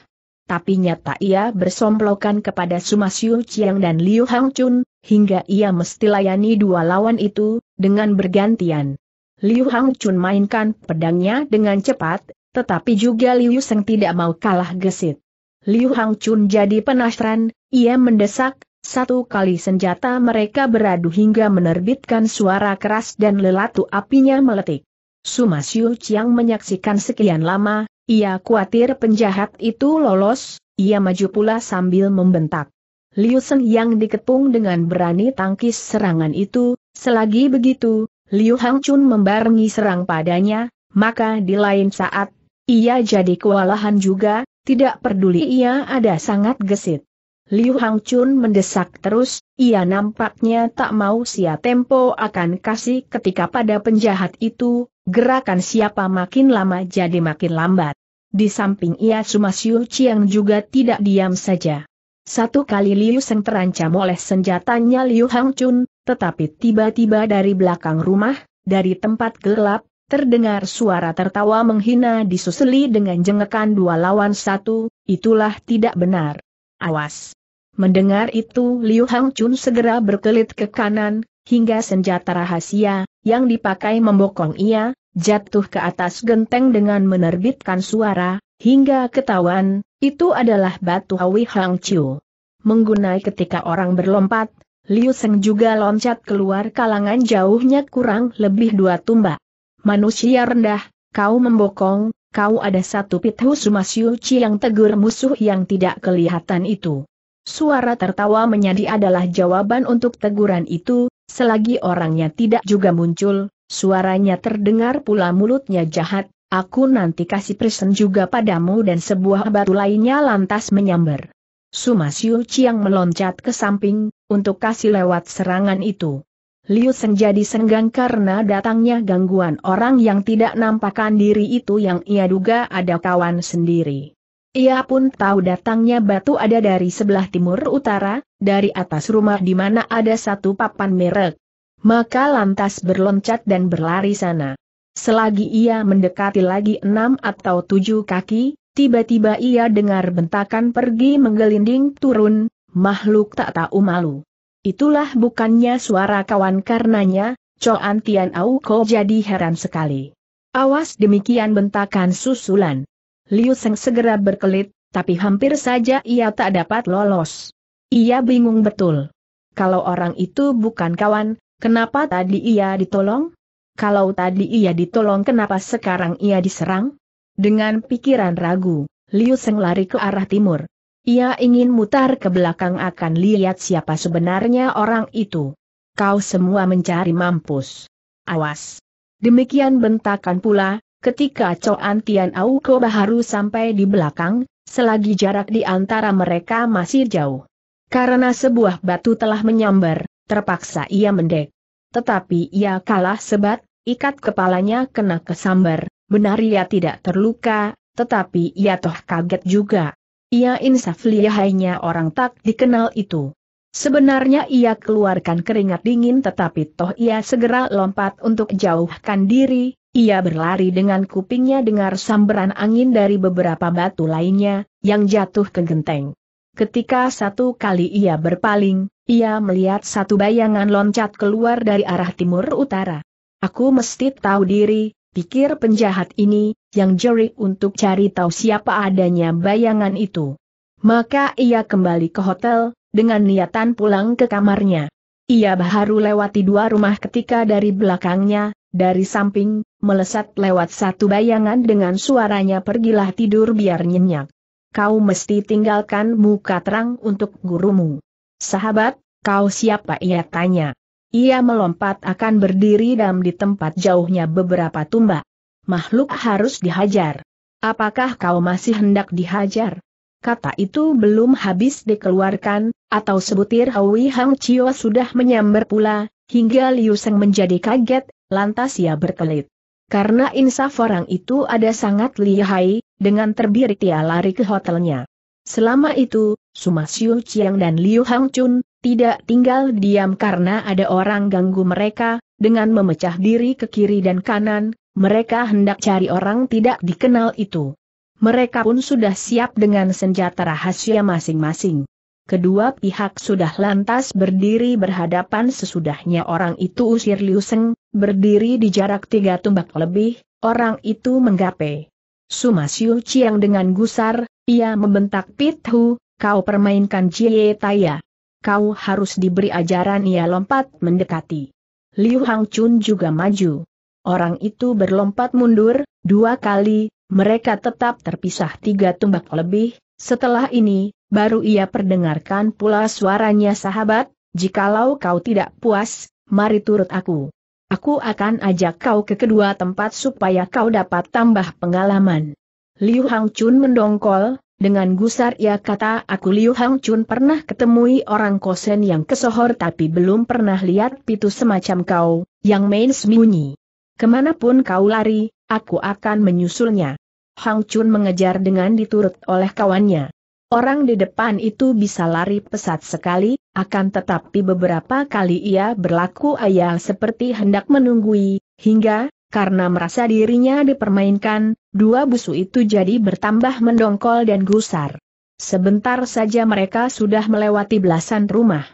Tapi nyata ia bersomplokan kepada Sumasiu Chiang dan Liu Hangchun hingga ia mesti layani dua lawan itu, dengan bergantian. Liu Hang Chun mainkan pedangnya dengan cepat, tetapi juga Liu Seng tidak mau kalah gesit. Liu Hang Chun jadi penasaran, ia mendesak, satu kali senjata mereka beradu hingga menerbitkan suara keras dan lelatu apinya meletik. Suma Siu Chiang menyaksikan sekian lama, ia khawatir penjahat itu lolos, ia maju pula sambil membentak. Liu Sen yang dikepung dengan berani tangkis serangan itu, selagi begitu, Liu Hang Chun membarengi serang padanya, maka di lain saat, ia jadi kewalahan juga, tidak peduli ia ada sangat gesit. Liu Hang Chun mendesak terus, ia nampaknya tak mau sia tempo akan kasih ketika pada penjahat itu, gerakan siapa makin lama jadi makin lambat. Di samping ia Sumasyu Chiang juga tidak diam saja. Satu kali Liu Seng terancam oleh senjatanya Liu Hang Chun, tetapi tiba-tiba dari belakang rumah, dari tempat gelap, Terdengar suara tertawa menghina disusuli dengan jengekan dua lawan satu, itulah tidak benar. Awas! Mendengar itu Liu Hang Chun segera berkelit ke kanan, hingga senjata rahasia, yang dipakai membokong ia, jatuh ke atas genteng dengan menerbitkan suara, Hingga ketahuan, itu adalah batu Hawi Hang Chiu. Menggunai ketika orang berlompat, Liu Seng juga loncat keluar kalangan jauhnya kurang lebih dua tumbak. Manusia rendah, kau membokong, kau ada satu pithu ci yang tegur musuh yang tidak kelihatan itu. Suara tertawa menjadi adalah jawaban untuk teguran itu, selagi orangnya tidak juga muncul, suaranya terdengar pula mulutnya jahat, Aku nanti kasih present juga padamu dan sebuah batu lainnya lantas menyambar. Suma Siu Chiang meloncat ke samping, untuk kasih lewat serangan itu. Liu Sen jadi senggang karena datangnya gangguan orang yang tidak nampakkan diri itu yang ia duga ada kawan sendiri. Ia pun tahu datangnya batu ada dari sebelah timur utara, dari atas rumah di mana ada satu papan merek. Maka lantas berloncat dan berlari sana. Selagi ia mendekati lagi enam atau tujuh kaki, tiba-tiba ia dengar bentakan pergi menggelinding turun, makhluk tak tahu malu. Itulah bukannya suara kawan karenanya, Coan Tian Au Ko jadi heran sekali. Awas demikian bentakan susulan. Liu Seng segera berkelit, tapi hampir saja ia tak dapat lolos. Ia bingung betul. Kalau orang itu bukan kawan, kenapa tadi ia ditolong? Kalau tadi ia ditolong kenapa sekarang ia diserang? Dengan pikiran ragu, Liu Seng lari ke arah timur. Ia ingin mutar ke belakang akan lihat siapa sebenarnya orang itu. Kau semua mencari mampus. Awas. Demikian bentakan pula, ketika Coan Tian Auko Baharu sampai di belakang, selagi jarak di antara mereka masih jauh. Karena sebuah batu telah menyambar, terpaksa ia mendek. Tetapi ia kalah sebat, ikat kepalanya kena kesambar, benar ia tidak terluka, tetapi ia toh kaget juga. Ia insaf lihainya orang tak dikenal itu. Sebenarnya ia keluarkan keringat dingin tetapi toh ia segera lompat untuk jauhkan diri, ia berlari dengan kupingnya dengar sambaran angin dari beberapa batu lainnya, yang jatuh ke genteng. Ketika satu kali ia berpaling, ia melihat satu bayangan loncat keluar dari arah timur utara. Aku mesti tahu diri, pikir penjahat ini, yang jerik untuk cari tahu siapa adanya bayangan itu. Maka ia kembali ke hotel, dengan niatan pulang ke kamarnya. Ia baru lewati dua rumah ketika dari belakangnya, dari samping, melesat lewat satu bayangan dengan suaranya pergilah tidur biar nyenyak. Kau mesti tinggalkan muka terang untuk gurumu. Sahabat, kau siapa ia tanya. Ia melompat akan berdiri dan di tempat jauhnya beberapa tumbak. Makhluk harus dihajar. Apakah kau masih hendak dihajar? Kata itu belum habis dikeluarkan, atau sebutir Hawi Hang Chio sudah menyambar pula, hingga Liu Seng menjadi kaget, lantas ia berkelit. Karena insaf orang itu ada sangat lihai, dengan terbirik ia lari ke hotelnya. Selama itu, Suma Siu Chiang dan Liu Hang Chun, tidak tinggal diam karena ada orang ganggu mereka, dengan memecah diri ke kiri dan kanan, mereka hendak cari orang tidak dikenal itu. Mereka pun sudah siap dengan senjata rahasia masing-masing. Kedua pihak sudah lantas berdiri berhadapan sesudahnya orang itu usir Liu Seng, berdiri di jarak tiga tumbak lebih, orang itu menggape. Siu Chiang dengan gusar, ia membentak Pit Hu, kau permainkan Jie Taya kau harus diberi ajaran ia lompat mendekati. Liu Hang Chun juga maju. Orang itu berlompat mundur, dua kali, mereka tetap terpisah tiga tumbak lebih, setelah ini, baru ia perdengarkan pula suaranya sahabat, jikalau kau tidak puas, mari turut aku. Aku akan ajak kau ke kedua tempat supaya kau dapat tambah pengalaman. Liu Hang Chun mendongkol, dengan gusar ia kata aku Liu Hang Chun pernah ketemui orang kosen yang kesohor tapi belum pernah lihat pitu semacam kau, yang main sembunyi. Kemanapun kau lari, aku akan menyusulnya. Hang Chun mengejar dengan diturut oleh kawannya. Orang di depan itu bisa lari pesat sekali, akan tetapi beberapa kali ia berlaku ayah seperti hendak menunggui, hingga, karena merasa dirinya dipermainkan, dua busu itu jadi bertambah mendongkol dan gusar. Sebentar saja mereka sudah melewati belasan rumah.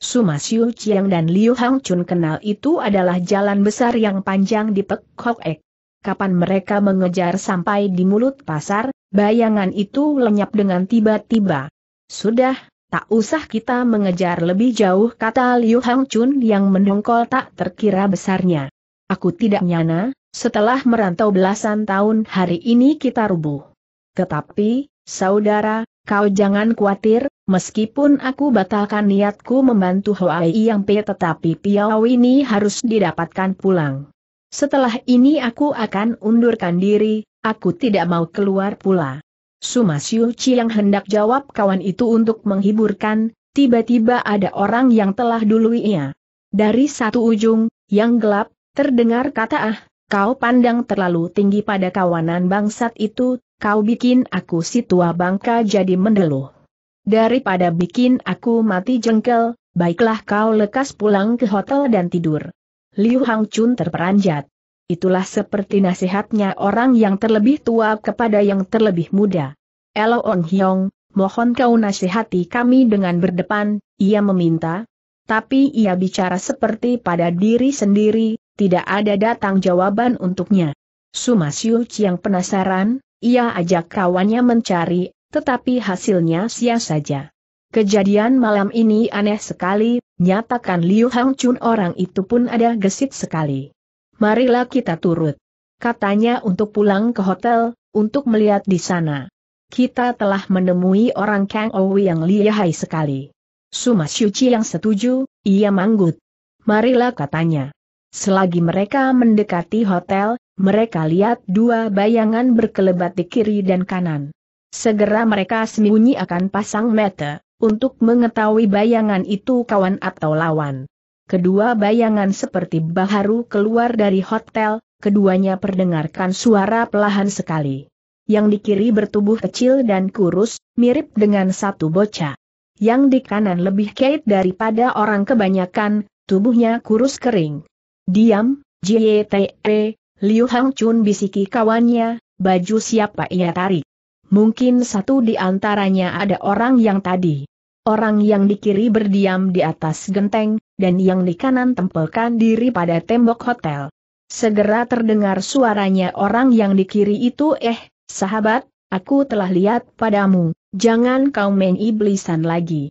Suma Siu Chiang dan Liu Hang Chun kenal itu adalah jalan besar yang panjang di Pek Hok Ek. Kapan mereka mengejar sampai di mulut pasar, bayangan itu lenyap dengan tiba-tiba. Sudah, tak usah kita mengejar lebih jauh kata Liu Hang Chun yang mendongkol tak terkira besarnya. Aku tidak nyana, setelah merantau belasan tahun hari ini kita rubuh. Tetapi, saudara, kau jangan khawatir, meskipun aku batalkan niatku membantu Hoai yang pe, tetapi Piau ini harus didapatkan pulang. Setelah ini aku akan undurkan diri, aku tidak mau keluar pula. Sumasyu Chi yang hendak jawab kawan itu untuk menghiburkan, tiba-tiba ada orang yang telah dului ia. Dari satu ujung, yang gelap, Terdengar kata ah, kau pandang terlalu tinggi pada kawanan bangsat itu, kau bikin aku si tua bangka jadi mendeluh. Daripada bikin aku mati jengkel, baiklah kau lekas pulang ke hotel dan tidur. Liu Hang Chun terperanjat. Itulah seperti nasihatnya orang yang terlebih tua kepada yang terlebih muda. Elo On Hyong, mohon kau nasihati kami dengan berdepan, ia meminta. Tapi ia bicara seperti pada diri sendiri, tidak ada datang jawaban untuknya. Sumasyu yang penasaran, ia ajak kawannya mencari, tetapi hasilnya sia saja. Kejadian malam ini aneh sekali, nyatakan Liu Hang Chun orang itu pun ada gesit sekali. Marilah kita turut. Katanya untuk pulang ke hotel, untuk melihat di sana. Kita telah menemui orang Kang Owi yang lihai sekali. Sumasyuci yang setuju, ia manggut. Marilah katanya. Selagi mereka mendekati hotel, mereka lihat dua bayangan berkelebat di kiri dan kanan. Segera mereka sembunyi akan pasang mata, untuk mengetahui bayangan itu kawan atau lawan. Kedua bayangan seperti baharu keluar dari hotel, keduanya perdengarkan suara pelahan sekali. Yang di kiri bertubuh kecil dan kurus, mirip dengan satu bocah. Yang di kanan lebih kait daripada orang kebanyakan, tubuhnya kurus kering. Diam, JYTE, e, Liu Hang Chun bisiki kawannya, baju siapa ia tarik. Mungkin satu di antaranya ada orang yang tadi. Orang yang di kiri berdiam di atas genteng, dan yang di kanan tempelkan diri pada tembok hotel. Segera terdengar suaranya orang yang di kiri itu eh, sahabat, aku telah lihat padamu, jangan kau main iblisan lagi.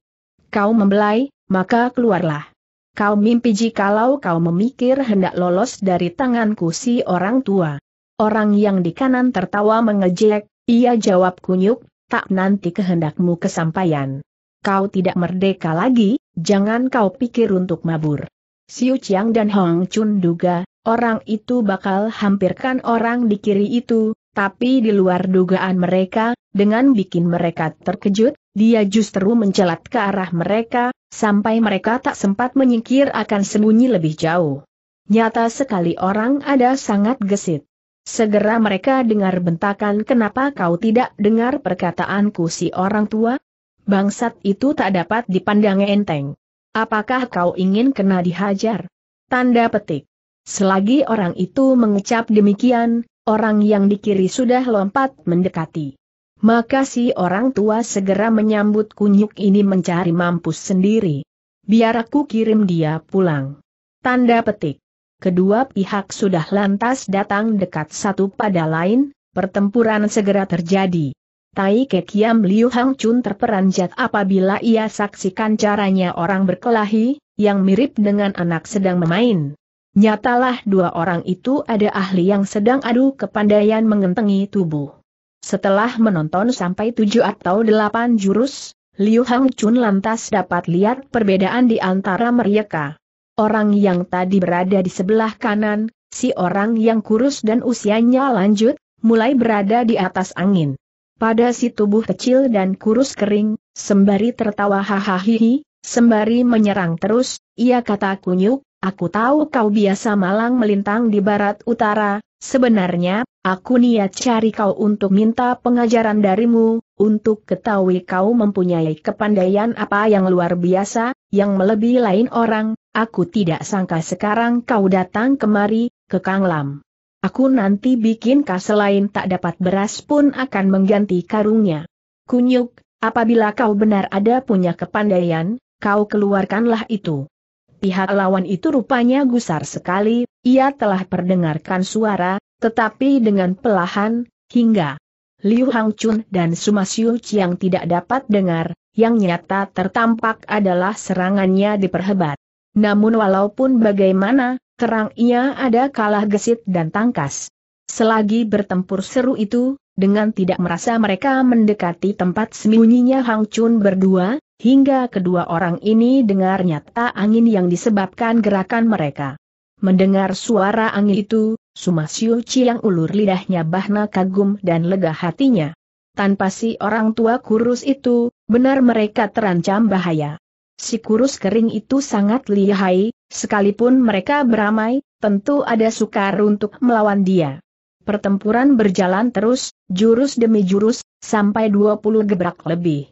Kau membelai, maka keluarlah. Kau mimpi jikalau kau memikir hendak lolos dari tanganku si orang tua. Orang yang di kanan tertawa mengejek, ia jawab kunyuk, tak nanti kehendakmu kesampaian. Kau tidak merdeka lagi, jangan kau pikir untuk mabur. Siu Chiang dan Hong Chun duga, orang itu bakal hampirkan orang di kiri itu, tapi di luar dugaan mereka, dengan bikin mereka terkejut, dia justru mencelat ke arah mereka, sampai mereka tak sempat menyingkir akan sembunyi lebih jauh. Nyata sekali orang ada sangat gesit. Segera mereka dengar bentakan kenapa kau tidak dengar perkataanku si orang tua? Bangsat itu tak dapat dipandang enteng. Apakah kau ingin kena dihajar? Tanda petik. Selagi orang itu mengecap demikian, orang yang di kiri sudah lompat mendekati. Maka si orang tua segera menyambut kunyuk ini mencari mampus sendiri. Biar aku kirim dia pulang. Tanda petik. Kedua pihak sudah lantas datang dekat satu pada lain, pertempuran segera terjadi. Tai Kekiam Liu Hang Chun terperanjat apabila ia saksikan caranya orang berkelahi, yang mirip dengan anak sedang memain. Nyatalah dua orang itu ada ahli yang sedang adu kepandaian mengentengi tubuh. Setelah menonton sampai tujuh atau delapan jurus, Liu Hang Chun lantas dapat lihat perbedaan di antara mereka. Orang yang tadi berada di sebelah kanan, si orang yang kurus dan usianya lanjut, mulai berada di atas angin. Pada si tubuh kecil dan kurus kering, sembari tertawa hahaha, sembari menyerang terus, ia kata kunyuk, aku tahu kau biasa malang melintang di barat utara, sebenarnya, Aku niat cari kau untuk minta pengajaran darimu, untuk ketahui kau mempunyai kepandaian apa yang luar biasa, yang melebihi lain orang, aku tidak sangka sekarang kau datang kemari, ke Kanglam. Aku nanti bikin kau lain tak dapat beras pun akan mengganti karungnya. Kunyuk, apabila kau benar ada punya kepandaian, kau keluarkanlah itu. Pihak lawan itu rupanya gusar sekali, ia telah perdengarkan suara, tetapi dengan pelahan, hingga Liu Hangchun dan Suma Siu Chiang tidak dapat dengar, yang nyata tertampak adalah serangannya diperhebat. Namun walaupun bagaimana, terang ia ada kalah gesit dan tangkas. Selagi bertempur seru itu, dengan tidak merasa mereka mendekati tempat sembunyinya Hang Chun berdua, hingga kedua orang ini dengar nyata angin yang disebabkan gerakan mereka. Mendengar suara angin itu, Sumasio Ciang ulur lidahnya bahna kagum dan lega hatinya. Tanpa si orang tua kurus itu, benar mereka terancam bahaya. Si kurus kering itu sangat lihai, sekalipun mereka beramai, tentu ada sukar untuk melawan dia. Pertempuran berjalan terus, jurus demi jurus, sampai 20 gebrak lebih.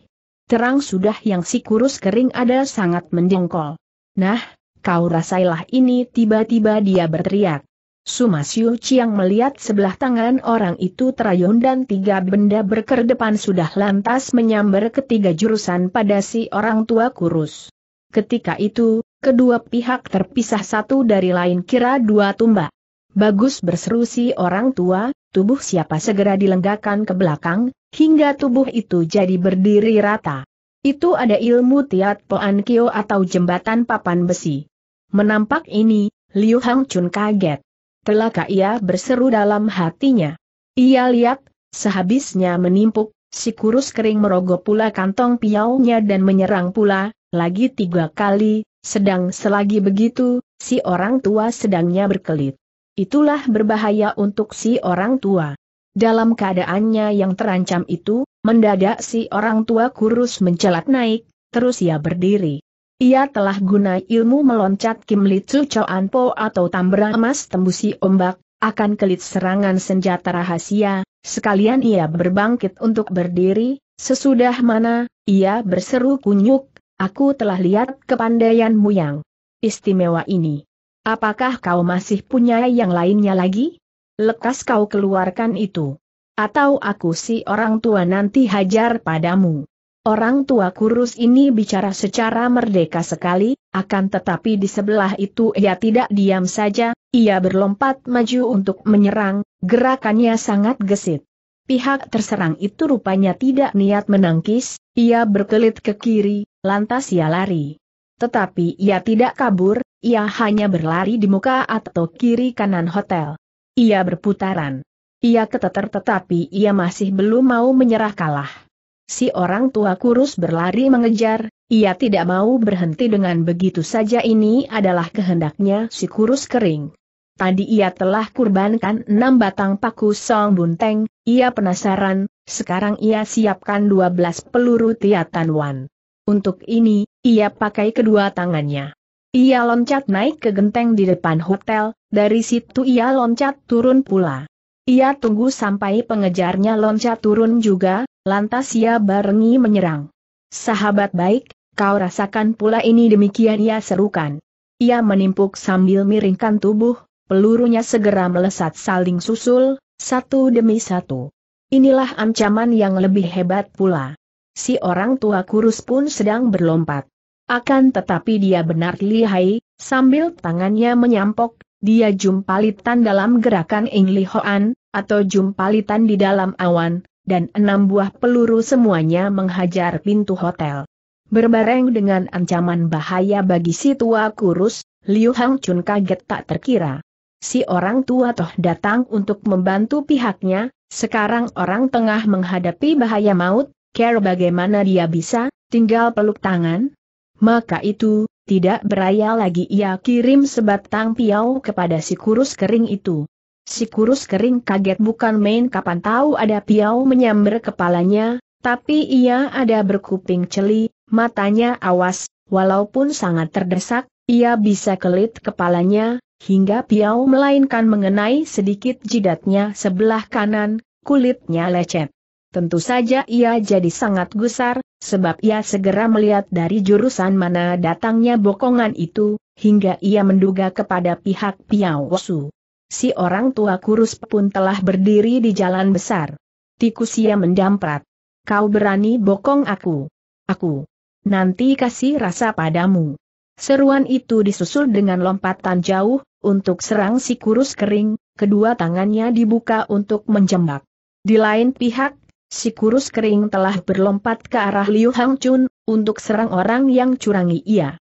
Terang sudah yang si kurus kering ada sangat menjengkol. Nah, kau rasailah ini tiba-tiba dia berteriak. Siu Chiang melihat sebelah tangan orang itu terayun dan tiga benda berkerdepan sudah lantas menyambar ketiga jurusan pada si orang tua kurus. Ketika itu, kedua pihak terpisah satu dari lain kira dua tumbak. Bagus berseru si orang tua, tubuh siapa segera dilenggakan ke belakang, hingga tubuh itu jadi berdiri rata. Itu ada ilmu tiat poan kio atau jembatan papan besi. Menampak ini, Liu Hang Chun kaget. Telaka ia berseru dalam hatinya. Ia lihat, sehabisnya menimpuk, si kurus kering merogoh pula kantong piaunya dan menyerang pula, lagi tiga kali, sedang selagi begitu, si orang tua sedangnya berkelit. Itulah berbahaya untuk si orang tua. Dalam keadaannya yang terancam itu, mendadak si orang tua kurus mencelat naik, terus ia berdiri. Ia telah guna ilmu meloncat Kim Li Tsu Choan Po atau tambra emas tembusi ombak, akan kelit serangan senjata rahasia, sekalian ia berbangkit untuk berdiri, sesudah mana, ia berseru kunyuk, aku telah lihat kepandaianmu yang istimewa ini. Apakah kau masih punya yang lainnya lagi? Lekas kau keluarkan itu. Atau aku si orang tua nanti hajar padamu. Orang tua kurus ini bicara secara merdeka sekali, akan tetapi di sebelah itu ia tidak diam saja, ia berlompat maju untuk menyerang, gerakannya sangat gesit. Pihak terserang itu rupanya tidak niat menangkis, ia berkelit ke kiri, lantas ia lari. Tetapi ia tidak kabur, ia hanya berlari di muka atau kiri kanan hotel. Ia berputaran. Ia keteter tetapi ia masih belum mau menyerah kalah. Si orang tua kurus berlari mengejar, ia tidak mau berhenti dengan begitu saja ini adalah kehendaknya si kurus kering. Tadi ia telah kurbankan enam batang paku song bunteng, ia penasaran, sekarang ia siapkan dua belas peluru tiatan wan. Untuk ini, ia pakai kedua tangannya. Ia loncat naik ke genteng di depan hotel, dari situ ia loncat turun pula. Ia tunggu sampai pengejarnya loncat turun juga, Lantas ia barengi menyerang. Sahabat baik, kau rasakan pula ini demikian ia serukan. Ia menimpuk sambil miringkan tubuh, pelurunya segera melesat saling susul, satu demi satu. Inilah ancaman yang lebih hebat pula. Si orang tua kurus pun sedang berlompat. Akan tetapi dia benar lihai, sambil tangannya menyampok, dia jumpalitan dalam gerakan Ing Lihoan, atau jumpalitan di dalam awan, dan enam buah peluru semuanya menghajar pintu hotel. Berbareng dengan ancaman bahaya bagi si tua kurus, Liu Hang Chun kaget tak terkira. Si orang tua toh datang untuk membantu pihaknya, sekarang orang tengah menghadapi bahaya maut, care bagaimana dia bisa, tinggal peluk tangan? Maka itu, tidak beraya lagi ia kirim sebatang piau kepada si kurus kering itu. Si kurus kering kaget bukan main kapan tahu ada piau menyamber kepalanya, tapi ia ada berkuping celi, matanya awas, walaupun sangat terdesak, ia bisa kelit kepalanya, hingga piau melainkan mengenai sedikit jidatnya sebelah kanan, kulitnya lecet. Tentu saja ia jadi sangat gusar, sebab ia segera melihat dari jurusan mana datangnya bokongan itu, hingga ia menduga kepada pihak piau Su si orang tua kurus pun telah berdiri di jalan besar. Tikusia mendamprat. Kau berani bokong aku. Aku. Nanti kasih rasa padamu. Seruan itu disusul dengan lompatan jauh, untuk serang si kurus kering, kedua tangannya dibuka untuk menjembak. Di lain pihak, si kurus kering telah berlompat ke arah Liu Hang Chun, untuk serang orang yang curangi ia.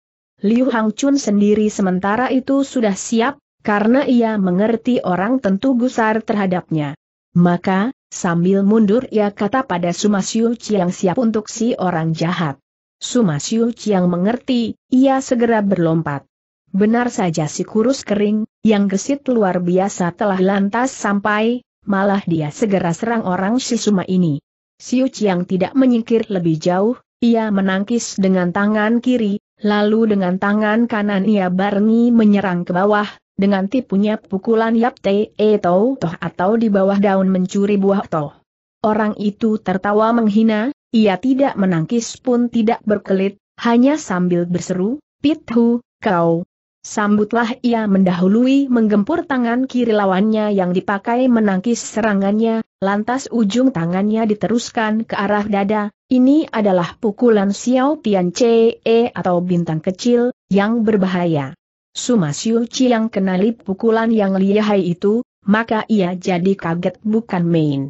Liu Hang Chun sendiri sementara itu sudah siap, karena ia mengerti orang tentu gusar terhadapnya. Maka, sambil mundur ia kata pada Sumasiu Chiang siap untuk si orang jahat. Sumasiu Chiang mengerti, ia segera berlompat. Benar saja si kurus kering, yang gesit luar biasa telah lantas sampai, malah dia segera serang orang si Suma ini. Siu Chiang tidak menyingkir lebih jauh, ia menangkis dengan tangan kiri, lalu dengan tangan kanan ia barengi menyerang ke bawah, dengan tipunya pukulan Yap Te E Toh Toh atau di bawah daun mencuri buah toh. Orang itu tertawa menghina, ia tidak menangkis pun tidak berkelit, hanya sambil berseru, Pithu, kau. Sambutlah ia mendahului menggempur tangan kiri lawannya yang dipakai menangkis serangannya, lantas ujung tangannya diteruskan ke arah dada, ini adalah pukulan Xiao Tian Ce e, atau bintang kecil, yang berbahaya. Sumasio Chiang kenali pukulan yang lihai itu, maka ia jadi kaget bukan main.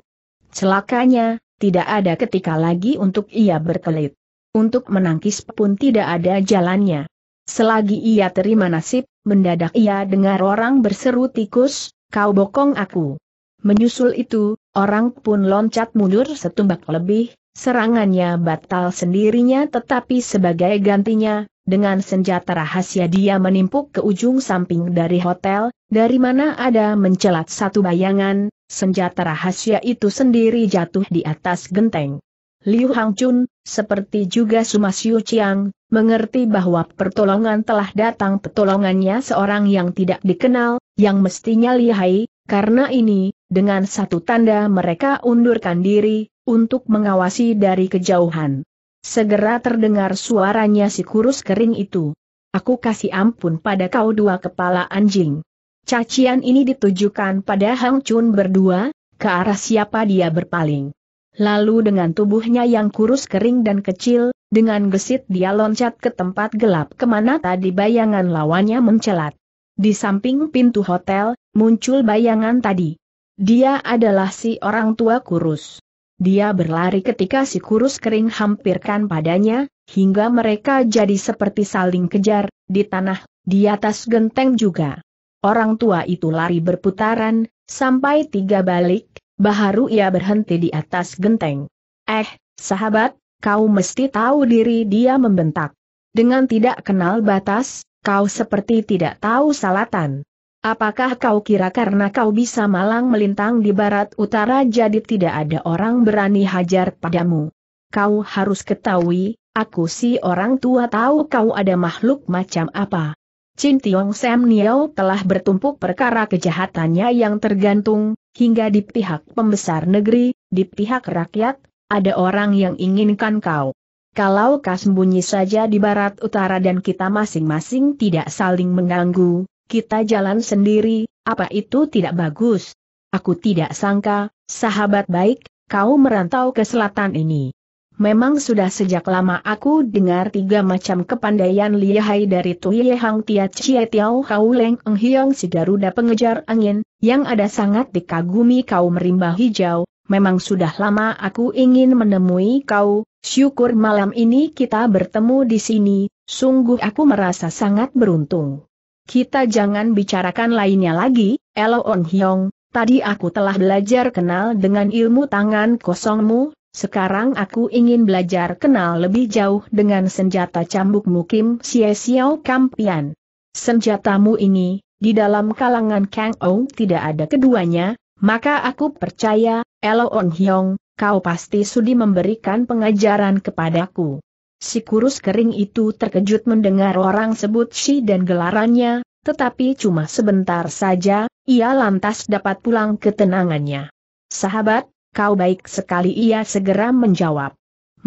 Celakanya, tidak ada ketika lagi untuk ia berkelit. Untuk menangkis pun tidak ada jalannya. Selagi ia terima nasib, mendadak ia dengar orang berseru tikus, kau bokong aku. Menyusul itu, orang pun loncat mundur setumbak lebih, serangannya batal sendirinya tetapi sebagai gantinya, dengan senjata rahasia dia menimpuk ke ujung samping dari hotel, dari mana ada mencelat satu bayangan, senjata rahasia itu sendiri jatuh di atas genteng. Liu Hangchun, seperti juga Suma Siu Chiang, mengerti bahwa pertolongan telah datang pertolongannya seorang yang tidak dikenal, yang mestinya lihai, karena ini, dengan satu tanda mereka undurkan diri, untuk mengawasi dari kejauhan. Segera terdengar suaranya si kurus kering itu. Aku kasih ampun pada kau dua kepala anjing. Cacian ini ditujukan pada Hang Chun berdua, ke arah siapa dia berpaling. Lalu dengan tubuhnya yang kurus kering dan kecil, dengan gesit dia loncat ke tempat gelap kemana tadi bayangan lawannya mencelat. Di samping pintu hotel, muncul bayangan tadi. Dia adalah si orang tua kurus. Dia berlari ketika si kurus kering hampirkan padanya, hingga mereka jadi seperti saling kejar, di tanah, di atas genteng juga. Orang tua itu lari berputaran, sampai tiga balik, baharu ia berhenti di atas genteng. Eh, sahabat, kau mesti tahu diri dia membentak. Dengan tidak kenal batas, kau seperti tidak tahu salatan. Apakah kau kira karena kau bisa malang melintang di barat utara jadi tidak ada orang berani hajar padamu? Kau harus ketahui, aku si orang tua tahu kau ada makhluk macam apa. Chin Tiong Sam Niao telah bertumpuk perkara kejahatannya yang tergantung, hingga di pihak pembesar negeri, di pihak rakyat, ada orang yang inginkan kau. Kalau kau sembunyi saja di barat utara dan kita masing-masing tidak saling mengganggu, kita jalan sendiri, apa itu tidak bagus? Aku tidak sangka, sahabat baik, kau merantau ke selatan ini. Memang sudah sejak lama aku dengar tiga macam kepandaian lihai dari Tuye Hang Tia Chie Tiao Hau Leng Eng Hiong si Garuda pengejar angin, yang ada sangat dikagumi kau merimba hijau, memang sudah lama aku ingin menemui kau, syukur malam ini kita bertemu di sini, sungguh aku merasa sangat beruntung. Kita jangan bicarakan lainnya lagi, Elo On Hyong, tadi aku telah belajar kenal dengan ilmu tangan kosongmu, sekarang aku ingin belajar kenal lebih jauh dengan senjata cambuk mukim Sia Xiao Kampian. Senjatamu ini, di dalam kalangan Kang Ong tidak ada keduanya, maka aku percaya, Elo On Hyong, kau pasti sudi memberikan pengajaran kepadaku. Si kurus kering itu terkejut mendengar orang sebut si dan gelarannya, tetapi cuma sebentar saja, ia lantas dapat pulang ketenangannya. Sahabat, kau baik sekali ia segera menjawab.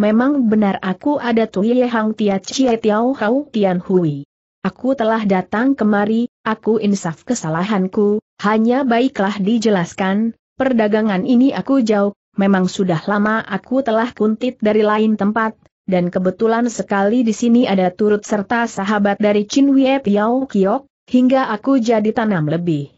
Memang benar aku ada Tuye Hang Tia Chie Tiao Hau Tian Hui. Aku telah datang kemari, aku insaf kesalahanku, hanya baiklah dijelaskan, perdagangan ini aku jauh, memang sudah lama aku telah kuntit dari lain tempat, dan kebetulan sekali di sini ada turut serta sahabat dari Chin Wei Piao Kiok, hingga aku jadi tanam lebih.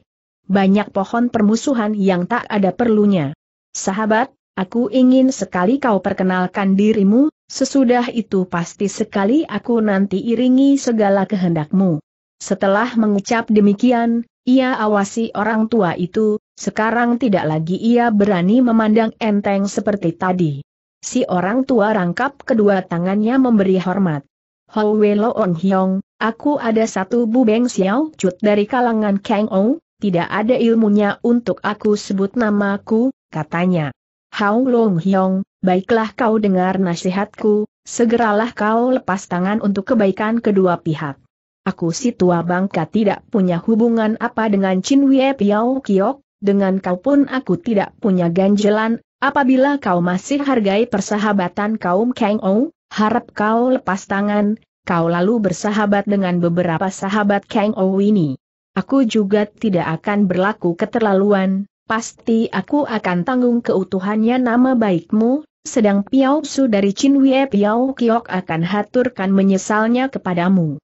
Banyak pohon permusuhan yang tak ada perlunya. Sahabat, aku ingin sekali kau perkenalkan dirimu, sesudah itu pasti sekali aku nanti iringi segala kehendakmu. Setelah mengucap demikian, ia awasi orang tua itu, sekarang tidak lagi ia berani memandang enteng seperti tadi. Si orang tua rangkap kedua tangannya memberi hormat. Ho Welo On Hyong, aku ada satu bubeng Xiao Cut dari kalangan Kang Ou, tidak ada ilmunya untuk aku sebut namaku, katanya. Hao Long Hyong, baiklah kau dengar nasihatku, segeralah kau lepas tangan untuk kebaikan kedua pihak. Aku si tua bangka tidak punya hubungan apa dengan Chin Wei Piao Kiok, dengan kau pun aku tidak punya ganjelan, Apabila kau masih hargai persahabatan kaum Kang Ou, harap kau lepas tangan, kau lalu bersahabat dengan beberapa sahabat Kang Ou ini. Aku juga tidak akan berlaku keterlaluan, pasti aku akan tanggung keutuhannya nama baikmu, sedang Piao Su dari Chin wei Piao Kiok akan haturkan menyesalnya kepadamu.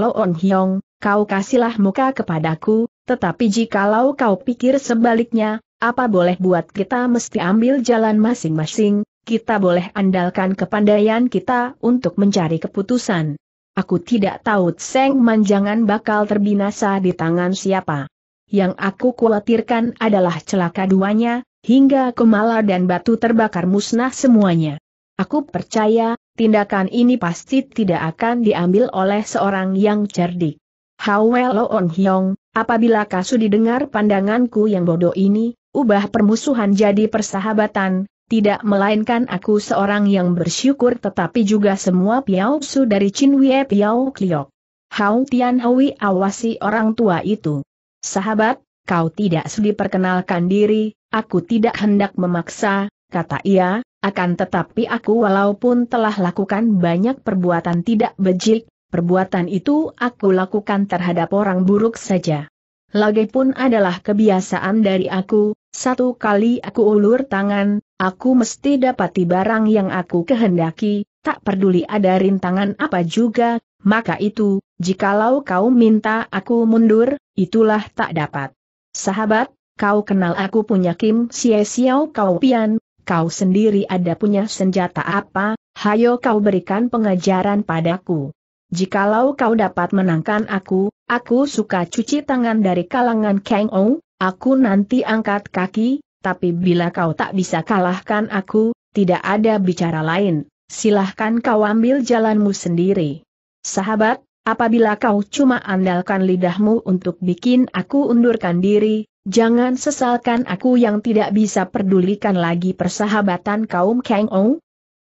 lo On Hyong, kau kasihlah muka kepadaku, tetapi jikalau kau pikir sebaliknya, apa boleh buat kita mesti ambil jalan masing-masing, kita boleh andalkan kepandaian kita untuk mencari keputusan. Aku tidak tahu Tseng Manjangan bakal terbinasa di tangan siapa. Yang aku khawatirkan adalah celaka duanya, hingga kemala dan batu terbakar musnah semuanya. Aku percaya, tindakan ini pasti tidak akan diambil oleh seorang yang cerdik. Hawelo On Hyong, apabila kasu didengar pandanganku yang bodoh ini, ubah permusuhan jadi persahabatan, tidak melainkan aku seorang yang bersyukur tetapi juga semua piau Su dari Chin Wei Piao Kliok. Hao Tian Hui awasi orang tua itu. Sahabat, kau tidak sudi perkenalkan diri, aku tidak hendak memaksa, kata ia, akan tetapi aku walaupun telah lakukan banyak perbuatan tidak bejik, perbuatan itu aku lakukan terhadap orang buruk saja. Lage pun adalah kebiasaan dari aku, satu kali aku ulur tangan, aku mesti dapati barang yang aku kehendaki, tak peduli ada rintangan apa juga, maka itu, jikalau kau minta aku mundur, itulah tak dapat. Sahabat, kau kenal aku punya Kim sia-siau Kau Pian, kau sendiri ada punya senjata apa, hayo kau berikan pengajaran padaku jikalau kau dapat menangkan aku, aku suka cuci tangan dari kalangan Kang Ou, aku nanti angkat kaki, tapi bila kau tak bisa kalahkan aku, tidak ada bicara lain, silahkan kau ambil jalanmu sendiri. Sahabat, apabila kau cuma andalkan lidahmu untuk bikin aku undurkan diri, jangan sesalkan aku yang tidak bisa pedulikan lagi persahabatan kaum Kang Ou,